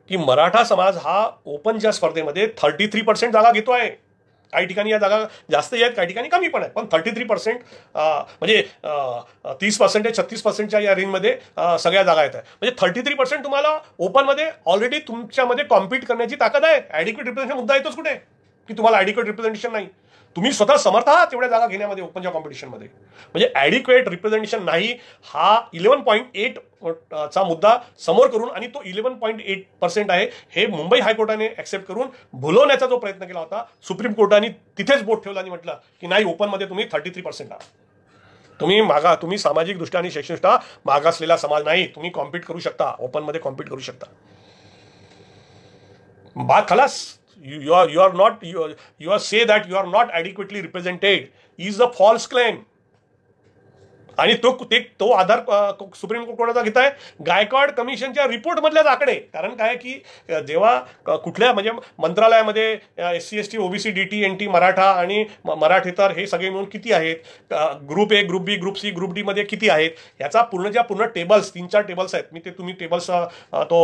की मराठा समाज हा ओपनच्या स्पर्धेमध्ये थर्टी थ्री पर्सेंट जागा घेतो आहे काही ठिकाणी या जागा जास्त आहेत काही ठिकाणी कमी पण आहेत पण थर्टी थ्री पर्सेंट म्हणजे तीस पर्सेंट ते छत्तीस पर्सेंटच्या या रेंजमध्ये सगळ्या जागा येत आहे म्हणजे थर्टी थ्री पर्सेंट तुम्हाला ओपनमध्ये ऑलरेडी तुमच्यामध्ये कॉम्पीट करण्याची ताकद आहे ॲडिक्वेट रिप्रेझेंटेशन मुद्दा येतोच कुठे की तुम्हाला ॲडिक्युट रिप्रेझेंटेशन नाही तुम्ही स्वतः समर्थ आहात तेवढ्या जागा घेण्यामध्ये ओपनच्या कॉम्पिटिशनमध्ये म्हणजे ॲडिक्वेट रिप्रेझेंटेशन नाही हा इलेव्हन पॉईंट एट चा मुद्दा समोर करून आणि तो इलेव्हन पॉईंट एट पर्सेंट आहे हे मुंबई हायकोर्टाने ऍक्सेप्ट करून भुलवण्याचा जो प्रयत्न केला होता सुप्रीम कोर्टाने तिथेच बोट ठेवला आणि म्हटलं की नाही ओपनमध्ये तुम्ही थर्टी थ्री पर्सेंट आहात तुम्ही मागा तुम्ही सामाजिकदृष्ट्या आणि शैक्षणिकदृष्ट्या मागासलेला समाज नाही तुम्ही कॉम्पीट करू शकता ओपनमध्ये कॉम्पीट करू शकता बात खलास you, you, are, you are not, you, are, you are say that you are not adequately represented is a false claim. आणि तो ते तो आधार सुप्रीम कोर्ट कोर्टाचा घेत आहे गायकवाड कमिशनच्या रिपोर्टमधल्याच आकडे कारण काय की जेव्हा कुठल्या म्हणजे मंत्रालयामध्ये S C S T OBC D T N T Maratha आणि मराठीतर हे सगळे मिळून किती आहेत group A group B group C group D मध्ये किती आहेत याचा ज्या पूर्ण टेबल्स तीन चार टेबल्स आहेत मी ते तुम्ही टेबल्स तो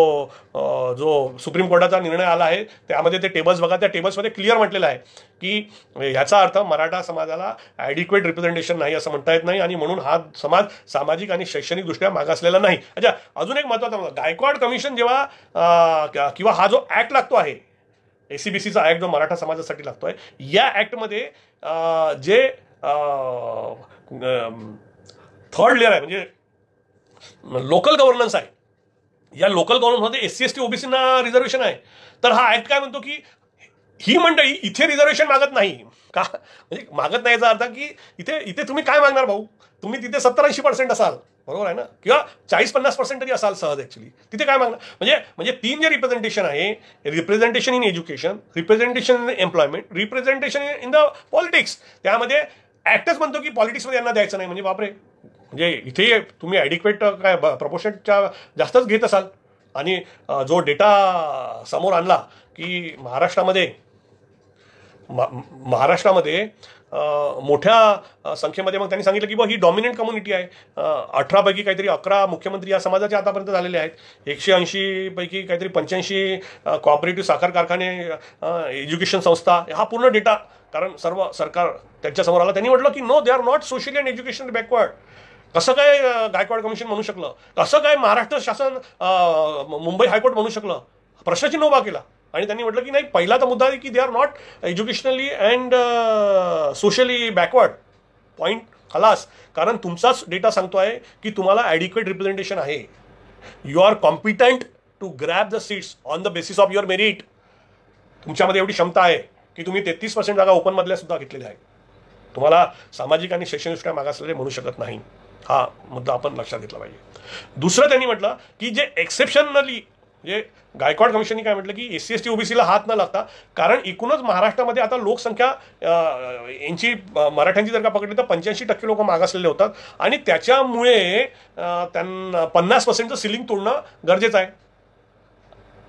जो सुप्रीम कोर्टाचा निर्णय आला आहे त्यामध्ये ते टेबल्स बघा त्या टेबल्समध्ये क्लिअर म्हटलेलं आहे की याचा अर्थ मराठा समाजाला ॲडिक्युएट रिप्रेझेंटेशन नाही असं म्हणता येत नाही आणि म्हणून हा समाज सामाजिक आणि शैक्षणिक दृष्ट्या मागासलेला नाही अच्छा अजून एक महत्वाचा मुद्दा गायकवाड कमिशन जेव्हा किंवा हा जो ऍक्ट लागतो आहे ए सी बी सीचा जो मराठा समाजासाठी लागतो म्हणजे आहे या ॲक्टमध्ये जे थर्ड लेअर आहे म्हणजे लोकल गव्हर्नन्स आहे या लोकल गव्हर्नन्समध्ये एस सी एस टी ओबीसीना रिझर्वेशन आहे तर हा ॲक्ट काय म्हणतो की ही मंडळी इथे रिझर्वेशन मागत नाही का म्हणजे मागत नाही याचा अर्थ की इथे इथे तुम्ही काय मागणार भाऊ तुम्ही तिथे सत्तर ऐंशी पर्सेंट असाल बरोबर आहे ना किंवा चाळीस पन्नास पर्सेंट तरी असाल सहज ॲक्च्युली तिथे काय मागणार म्हणजे म्हणजे तीन जे रिप्रेझेंटेशन आहे representation in education representation in employment representation in the politics त्यामध्ये ॲक्टच म्हणतो की पॉलिटिक्समध्ये यांना द्यायचं नाही म्हणजे बापरे म्हणजे इथे तुम्ही ॲडिक्वेट काय प्रपोशनच्या जास्तच घेत असाल आणि जो डेटा समोर आणला की महाराष्ट्रामध्ये महाराष्ट्रामध्ये मोठ्या संख्येमध्ये मग त्यांनी सांगितलं की बा ही डॉमिनंट कम्युनिटी आहे अठरापैकी काहीतरी अकरा मुख्यमंत्री या समाजाच्या आतापर्यंत झालेले आहेत एकशे ऐंशीपैकी काहीतरी पंच्याऐंशी कॉपरेटिव्ह साखर कारखाने एज्युकेशन संस्था हा पूर्ण डेटा कारण सर्व सरकार त्यांच्यासमोर आला त्यांनी म्हटलं की no they are not socially and education backward कसं काय गायकवाड कमिशन म्हणू शकलं कसं काय महाराष्ट्र शासन मुंबई हायकोर्ट म्हणू शकलं प्रश्नचिन्ह उभा केला आणि त्यांनी म्हटलं की नाही पहिला तर मुद्दा आहे की they are not educationally and socially backward point खलास कारण तुमचाच डेटा सांगतो आहे की तुम्हाला ॲडिक्वेट रिप्रेझेंटेशन आहे you are competent to grab the seats on the basis of your merit तुमच्यामध्ये एवढी क्षमता आहे की तुम्ही तेहतीस पर्सेंट जागा ओपनमधल्या सुद्धा घेतलेल्या आहेत तुम्हाला सामाजिक आणि शैक्षणिकदृष्ट्या मागासलेले म्हणू शकत नाही हा मुद्दा आपण लक्षात घेतला पाहिजे दुसरं त्यांनी म्हटलं की जे एक्सेप्शनली म्हणजे गायकवाड कमिशननी काय म्हटलं की एस सी एस टी ओबीसीला हात न लागता कारण एकूणच महाराष्ट्रामध्ये आता लोकसंख्या यांची मराठ्यांची जर का पकडली तर पंच्याऐंशी टक्के लोक मागासलेले होतात आणि त्याच्यामुळे त्यांना पन्नास पर्सेंटचं सिलिंग तोडणं गरजेचं आहे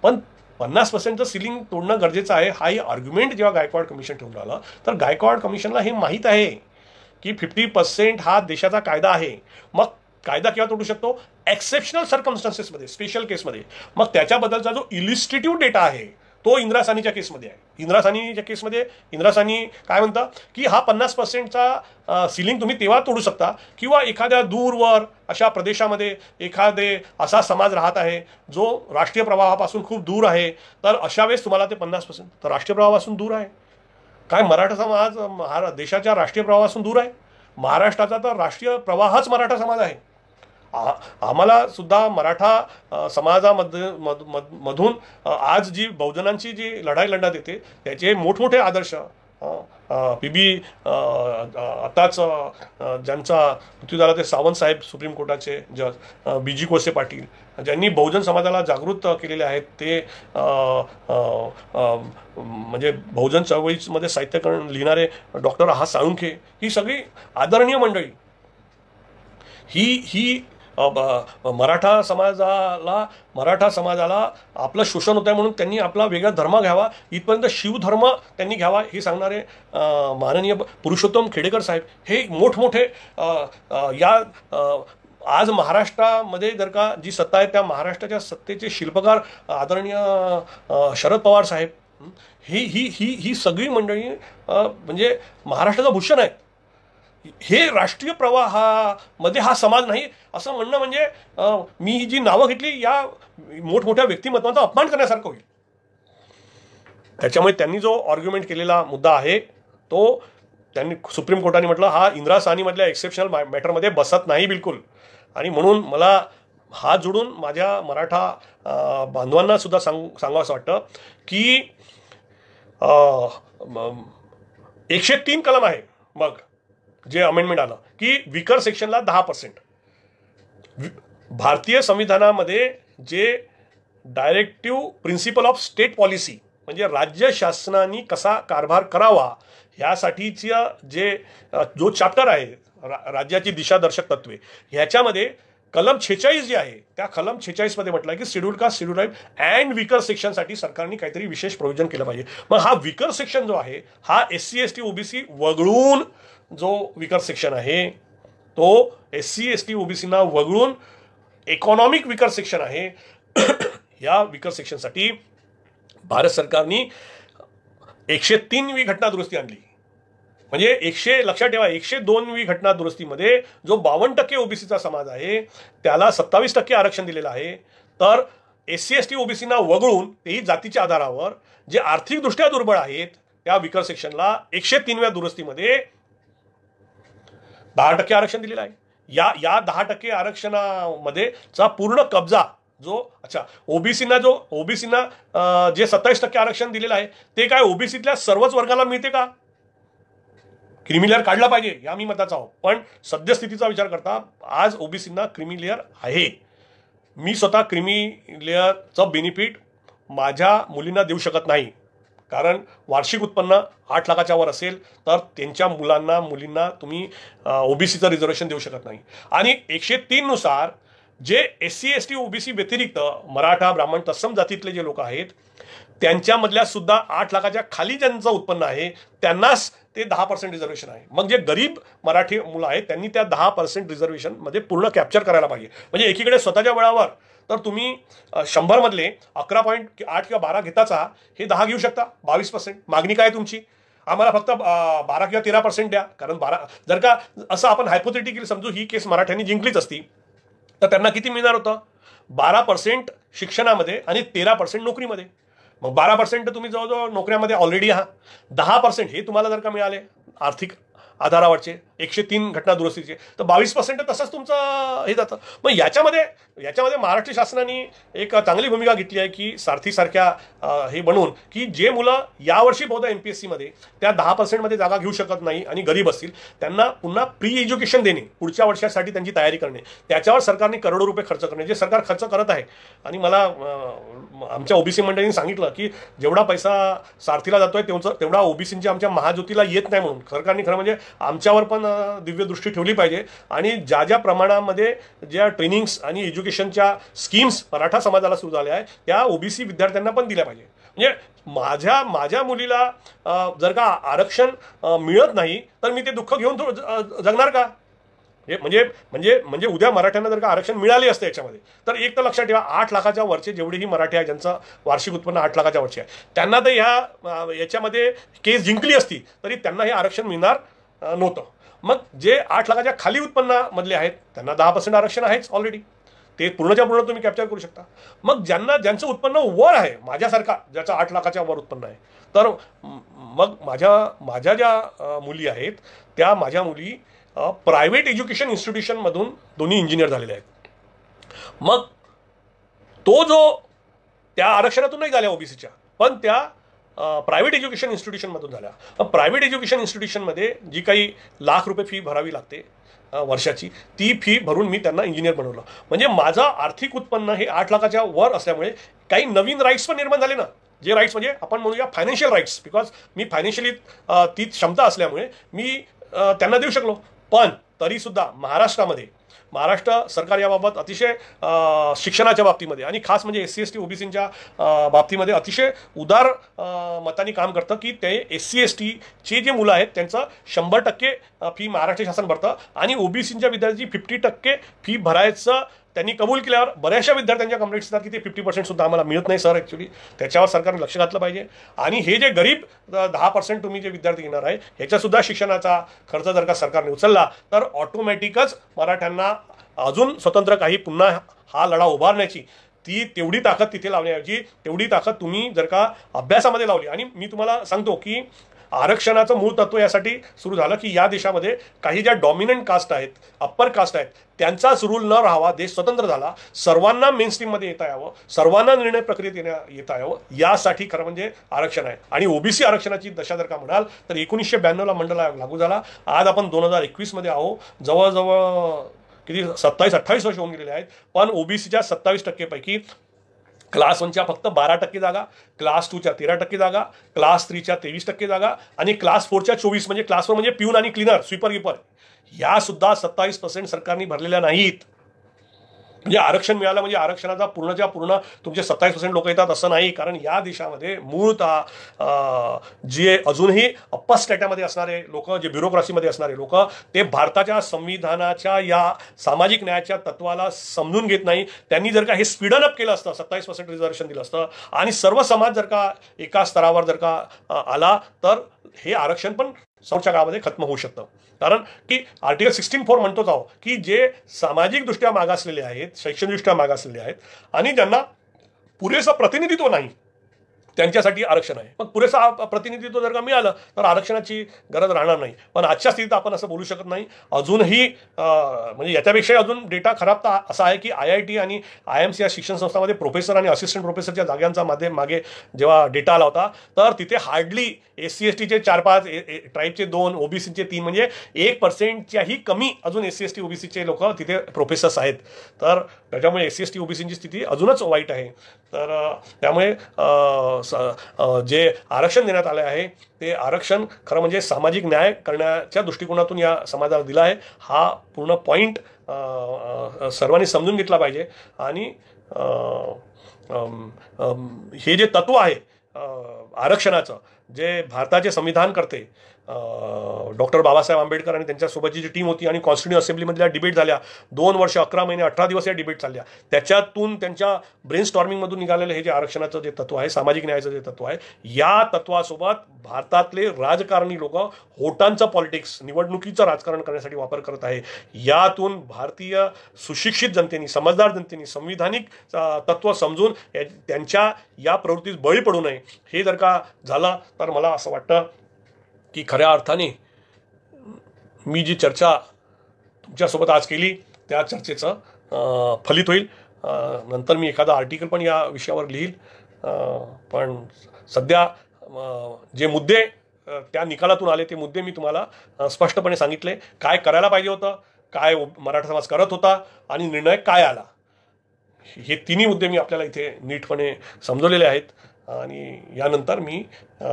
पण पन्नास पर्सेंटचं सिलिंग तोडणं गरजेचं आहे हाही आर्ग्युमेंट जेव्हा गायकवाड कमिशन ठेवून आलं तर गायकवाड कमिशनला हे माहीत आहे की फिफ्टी पर्सेंट हा देशाचा कायदा आहे मग कायदा केव्हा तोडू शकतो एक्सेप्शनल सर्कमस्टन्सेसमध्ये स्पेशल केसमध्ये मग त्याच्याबद्दलचा जो इलिस्टिट्यूट डेटा आहे तो इंदिरा सानीच्या केसमध्ये आहे इंदिरा सानीच्या केसमध्ये इंदिरा सानी काय म्हणता की हा पन्नास पर्सेंटचा सिलिंग तुम्ही तेव्हा तोडू शकता किंवा एखाद्या दूरवर अशा प्रदेशामध्ये एखादे असा समाज राहत आहे जो राष्ट्रीय प्रवाहापासून खूप दूर आहे तर अशा वेळेस तुम्हाला ते पन्नास पर्सेंट तर राष्ट्रीय प्रवाहापासून दूर आहे काय मराठा समाज महारा देशाच्या राष्ट्रीय प्रवाहापासून दूर आहे महाराष्ट्राचा तर राष्ट्रीय प्रवाहच मराठा समाज आहे आम्हाला सुद्धा मराठा समाजामध्ये मधून आज जी बहुजनांची जी लढाई लढण्यात येते त्याचे मोठमोठे आदर्श पी बी आताच ज्यांचा मृत्यू झाला ते सावंत साहेब सुप्रीम कोर्टाचे जज बी जी कोसे पाटील ज्यांनी बहुजन समाजाला जागृत केलेले आहेत ते म्हणजे बहुजन चळवळीमध्ये साहित्यकरण लिहिणारे डॉक्टर हा साळुंखे ही सगळी आदरणीय मंडळी ही ही मराठा समाजाला मराठा समाजाला आपलं शोषण होतं म्हणून त्यांनी आपला वेगळा धर्म घ्यावा इथपर्यंत शिवधर्म त्यांनी घ्यावा हे सांगणारे माननीय पुरुषोत्तम खेडेकर साहेब हे मोठमोठे या आज महाराष्ट्रामध्ये जर का जी सत्ता आहे त्या महाराष्ट्राच्या सत्तेचे शिल्पकार आदरणीय शरद पवार साहेब ही ही ही ही सगळी मंडळी म्हणजे महाराष्ट्राचं भूषण आहेत हे राष्ट्रीय प्रवाहामध्ये हा समाज नाही असं म्हणणं म्हणजे मी जी नावं घेतली या मोठमोठ्या व्यक्तिमत्वाचा अपमान करण्यासारखं होईल त्याच्यामुळे त्यांनी जो ऑर्ग्युमेंट केलेला मुद्दा आहे तो त्यांनी सुप्रीम कोर्टाने म्हटलं हा इंदिरा सानीमधल्या एक्सेप्शनल मॅटरमध्ये बसत नाही बिलकुल आणि म्हणून मला हात जोडून माझ्या मराठा बांधवांना सुद्धा सांग सांगावं वाटतं की एकशे तीन कलम आहे मग जे अमेंडमेंट आलं की विकर सेक्शनला दहा पर्सेंट भारतीय संविधानामध्ये जे directive principle of state policy म्हणजे राज्य शासनाने कसा कारभार करावा यासाठीच्या जे जो चॅप्टर आहे रा राज्याची दिशादर्शक तत्वे ह्याच्यामध्ये कलम छेचाळीस जे आहे त्या कलम छेचाळीसमध्ये म्हटलं की schedule caste schedule right and weaker सेक्शनसाठी सरकारने काहीतरी विशेष प्रयोजन केलं पाहिजे मग हा विकर सेक्शन जो आहे हा S C S T OBC वगळून जो विकर सेक्शन आहे तो एस सी एस टी ओबीसीना वगळून इकॉनॉमिक विकर सेक्शन आहे या विकर सेक्शनसाठी भारत सरकारने एकशे तीनवी घटना दुरुस्ती आणली म्हणजे एकशे लक्षात ठेवा एकशे दोनवी घटना दुरुस्तीमध्ये जो बावन्न टक्के ओबीसीचा समाज आहे त्याला सत्तावीस टक्के आरक्षण दिलेलं आहे तर एस सी एस टी ओबीसीना वगळून तेही जातीच्या आधारावर जे आर्थिकदृष्ट्या दुर्बळ आहेत त्या विकर सेक्शनला एकशे तीनव्या दुरुस्तीमध्ये दहा टक्के आरक्षण दिलेलं आहे या या दहा टक्के आरक्षणामध्ये चा पूर्ण कब्जा जो अच्छा ओबीसीना जो ओबीसीना जे सत्तावीस टक्के आरक्षण दिलेलं आहे ते काय ओबीसीतल्या सर्वच वर्गाला मिळते का क्रिमिलेअर काढला पाहिजे या मी मताचा आहो पण सद्यस्थितीचा विचार करता आज ओबीसींना क्रिमिलेअर आहे मी स्वतः क्रिमी लेअरचं बेनिफिट माझ्या मुलींना देऊ शकत नाही कारण वार्षिक उत्पन्न आठ लाखाच्या वर असेल तर त्यांच्या मुलांना मुलींना तुम्ही ओबीसीचं रिझर्वेशन देऊ शकत नाही आणि एकशे तीननुसार जे S C S T OBC व्यतिरिक्त मराठा ब्राह्मण तत्सम जातीतले जे लोक आहेत त्यांच्यामधल्या सुद्धा आठ लाखाच्या खाली ज्यांचं उत्पन्न आहे त्यांनाच ते दहा पर्सेंट रिझर्वेशन आहे मग जे गरीब मराठी मुलं आहेत त्यांनी त्या दहा पर्सेंट रिझर्वेशनमध्ये पूर्ण कॅप्चर करायला पाहिजे म्हणजे एकीकडे स्वतःच्या वेळावर तर तुम्ही शंभरमधले अकरा पॉईंट आठ किंवा बारा घेताचा हे दहा घेऊ शकता बावीस पर्सेंट मागणी काय तुमची आम्हाला फक्त बारा किंवा तेरा पर्सेंट द्या कारण बारा जर का असं आपण हायपोथेटिकली समजू ही केस मराठ्यांनी जिंकलीच असती तर त्यांना किती मिळणार होतं बारा पर्सेंट शिक्षणामध्ये आणि तेरा पर्सेंट नोकरीमध्ये मग बारा पर्सेंट तुम्ही जवळजवळ नोकऱ्यामध्ये ऑलरेडी आहात दहा पर्सेंट हे तुम्हाला जर का मिळाले आर्थिक आधारावरचे एकशे तीन घटना दुरुस्तीचे तर बावीस पर्सेंट तसंच तुमचं हे जातं मग याच्यामध्ये याच्यामध्ये महाराष्ट्र शासनाने एक चांगली भूमिका घेतली आहे की सारथीसारख्या हे बनवून की जे मुलं यावर्षी बहुधा एम पी एस सीमध्ये त्या दहा पर्सेंटमध्ये जागा घेऊ शकत नाही आणि गरीब असतील त्यांना पुन्हा प्री एज्युकेशन देणे पुढच्या वर्षासाठी त्यांची तयारी करणे त्याच्यावर सरकारने करोडो रुपये खर्च करणे जे सरकार खर्च करत आहे आणि मला आमच्या ओबीसी मंडळींनी सांगितलं की जेवढा पैसा सारथीला जातोय तेवढा ओबीसींच्या आमच्या महाज्योतीला येत नाही म्हणून सरकारने खरं म्हणजे आमच्यावर पण दिव्यदृष्टी ठेवली पाहिजे आणि ज्या ज्या प्रमाणामध्ये ज्या ट्रेनिंग्स आणि एज्युकेशनच्या स्कीम्स मराठा समाजाला सुरू झाल्या आहेत त्या ओबीसी विद्यार्थ्यांना पण दिल्या पाहिजे म्हणजे माझ्या माझ्या मुलीला जर का आरक्षण मिळत नाही तर मी ते दुःख घेऊन जगणार का हे म्हणजे म्हणजे म्हणजे उद्या मराठ्यांना जर का आरक्षण मिळाले असते याच्यामध्ये तर एक तर लक्षात ठेवा आठ लाखाच्या वरचे जेवढेही मराठी आहे ज्यांचं वार्षिक उत्पन्न आठ लाखाच्या वरचे आहे त्यांना तर ह्या याच्यामध्ये केस जिंकली असती तरी त्यांना हे आरक्षण मिळणार नव्हतं मग जे आठ लाखाच्या खाली उत्पन्नामधले आहेत त्यांना दहा पर्सेंट आरक्षण आहेच ऑलरेडी ते पूर्णच्या पूर्ण तुम्ही कॅप्चर करू शकता मग ज्यांना ज्यांचं उत्पन्न वर आहे माझ्यासारखा ज्याचं आठ लाखाच्या वर उत्पन्न आहे तर मग माझ्या माझ्या ज्या मुली आहेत त्या माझ्या मुली प्रायव्हेट एज्युकेशन इन्स्टिट्यूशनमधून दोन्ही इंजिनियर झालेले आहेत मग तो जो त्या आरक्षणातून नाही झाल्या ओबीसीच्या पण त्या प्रायव्हेट एज्युकेशन इन्स्टिट्यूशनमधून झाल्या प्रायव्हेट एज्युकेशन इन्स्टिट्यूशनमध्ये जी काही लाख रुपये फी भरावी लागते वर्षाची ती फी भरून मी त्यांना इंजिनियर बनवलं म्हणजे माझं आर्थिक उत्पन्न हे आठ लाखाच्या वर असल्यामुळे काही नवीन राईट्स पण निर्माण झाले ना जे राईट्स म्हणजे आपण म्हणूया फायनान्शियल राईट्स बिकॉज मी फायनान्शियली ती क्षमता असल्यामुळे मी त्यांना देऊ शकलो पण तरीसुद्धा महाराष्ट्रामध्ये महाराष्ट्र सरकार याबाबत अतिशय शिक्षणाच्या बाबतीमध्ये आणि खास म्हणजे एस सी एस टी ओबीसींच्या बाबतीमध्ये अतिशय उदार मताने काम करतं की ते एस सी एस टीचे जे मुलं आहेत त्यांचं शंभर टक्के फी महाराष्ट्र शासन भरतं आणि ओबीसीच्या विद्यार्थ्यांची फिफ्टी टक्के फी भरायचं त्यांनी कबूल केल्यावर बऱ्याचशा विद्यार्थ्यांच्या कंप्लेंट्स येतात की ते फिफ्टी पर्सेंटसुद्धा आम्हाला मिळत नाही सर ॲक्च्युली त्याच्यावर सरकारने लक्ष घातलं पाहिजे आणि हे जे गरीब दहा पर्सेंट तुम्ही जे विद्यार्थी घेणार आहे ह्याच्यासुद्धा शिक्षणाचा खर्च जर का सरकारने उचलला तर ऑटोमॅटिकच मराठ्यांना अजून स्वतंत्र काही पुन्हा हा लढा उभारण्याची ती तेवढी ताकद तिथे लावण्याऐवजी तेवढी ताकद तुम्ही जर का अभ्यासामध्ये लावली आणि मी तुम्हाला सांगतो की आरक्षणाचं मूळ तत्व यासाठी सुरू झालं की या देशामध्ये काही ज्या डॉमिनंट कास्ट आहेत अप्पर कास्ट आहेत त्यांचाच रूल न राहावा देश स्वतंत्र झाला सर्वांना मेन स्ट्रीममध्ये येता यावं सर्वांना निर्णय प्रक्रियेत येण्या येता यावं यासाठी खरं म्हणजे आरक्षण आहे आणि ओबीसी आरक्षणाची दशा जर का म्हणाल तर एकोणीसशे ब्याण्णवला मंडळ आयोग लागू झाला आज आपण दोन हजार एकवीसमध्ये आहोत जवळजवळ किती सत्तावीस अठ्ठावीस वर्ष होऊन गेलेले आहेत पण ओबीसीच्या सत्तावीस टक्केपैकी क्लास वनच्या फक्त बारा टक्के जागा क्लास टूच्या तेरा टक्के जागा क्लास थ्रीच्या तेवीस टक्के जागा आणि क्लास फोरच्या चोवीस म्हणजे क्लास फोर म्हणजे प्यून आणि क्लिनर स्वीपर गिपर या सुद्धा सत्तावीस पर्सेंट सरकारने भरलेल्या नाहीत म्हणजे आरक्षण मिळालं म्हणजे आरक्षणाचा पूर्णच्या पूर्ण तुमचे सत्तावीस पर्सेंट लोक येतात असं नाही कारण या देशामध्ये मूळत जे अजूनही अप्पर स्टेटामध्ये असणारे लोक जे ब्युरोक्रसीमध्ये असणारे लोक ते भारताच्या संविधानाच्या या सामाजिक न्यायाच्या तत्वाला समजून घेत नाही त्यांनी जर का हे स्पीडन अप केलं असतं सत्तावीस पर्सेंट रिझर्वेशन दिलं असतं आणि सर्व समाज जर का एका स्तरावर जर का आला तर हे आरक्षण पण समोरच्या काळामध्ये खत्म होऊ शकतं कारण की आर्टिकल सिक्स्टीन फोर म्हणतोच आहो की जे सामाजिकदृष्ट्या मागासलेले आहेत शैक्षणिकदृष्ट्या मागासलेले आहेत आणि ज्यांना पुरेसं प्रतिनिधित्व नाही त्यांच्यासाठी आरक्षण आहे मग पुरेसा प्रतिनिधित्व जर का मिळालं तर आरक्षणाची गरज राहणार नाही पण आजच्या स्थितीत आपण असं बोलू शकत नाही अजूनही म्हणजे याच्यापेक्षाही अजून डेटा खराब तर असा आहे की आय आय टी आणि आय एम सी या शिक्षण संस्थांमध्ये प्रोफेसर आणि असिस्टंट प्रोफेसरच्या जागांचा माध्यम मागे जेव्हा डेटा आला होता तर तिथे हार्डली एस सी एस टीचे चार पाच ट्राईबचे दोन ओबीसीचे तीन म्हणजे एक पर्सेंटच्याही कमी अजून एस सी एस टी ओबीसीचे लोक तिथे प्रोफेसर्स आहेत तर त्याच्यामुळे एस सी एस टी ओबीसीची स्थिती अजूनच वाईट आहे तर त्यामुळे जे आरक्षण देण्यात आले आहे ते आरक्षण खरं म्हणजे सामाजिक न्याय करण्याच्या दृष्टिकोनातून या समाजाला दिला आहे हा पूर्ण पॉईंट सर्वांनी समजून घेतला पाहिजे आणि हे जे तत्व आहे आरक्षणाचं जे भारताचे संविधान करते डॉक्टर बाबासाहेब आंबेडकर आणि त्यांच्यासोबतची जी टीम होती आणि कॉन्स्टिट्यू असेंब्लीमधल्या डिबेट झाल्या दोन वर्ष अकरा महिने अठरा दिवस या डिबेट चालल्या त्याच्यातून त्यांच्या ब्रेन स्टॉर्मिंगमधून निघालेलं हे जे आरक्षणाचं जे तत्व आहे सामाजिक न्यायाचं जे तत्व आहे या तत्वासोबत भारतातले राजकारणी लोक होटांचं पॉलिटिक्स निवडणुकीचं राजकारण करण्यासाठी वापर करत आहे यातून भारतीय सुशिक्षित जनतेने समजदार जनतेने संविधानिक तत्व समजून त्यांच्या या प्रवृत्तीस बळी पडू नये हे जर का झालं तर मला असं वाटतं की खऱ्या अर्थाने मी जी चर्चा तुमच्यासोबत आज केली त्या चर्चेचं फलित होईल नंतर मी एखादा आर्टिकल पण या विषयावर लिहील पण सध्या जे मुद्दे त्या निकालातून आले ते मुद्दे मी तुम्हाला स्पष्टपणे सांगितले काय करायला पाहिजे होतं काय मराठा समाज करत होता आणि निर्णय काय आला हे तिन्ही मुद्दे मी आपल्याला इथे नीटपणे समजवलेले आहेत आणि यानंतर मी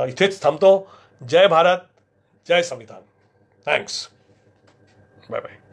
इथेच थांबतो जय भारत जय संविधान थँक्स बाय बाय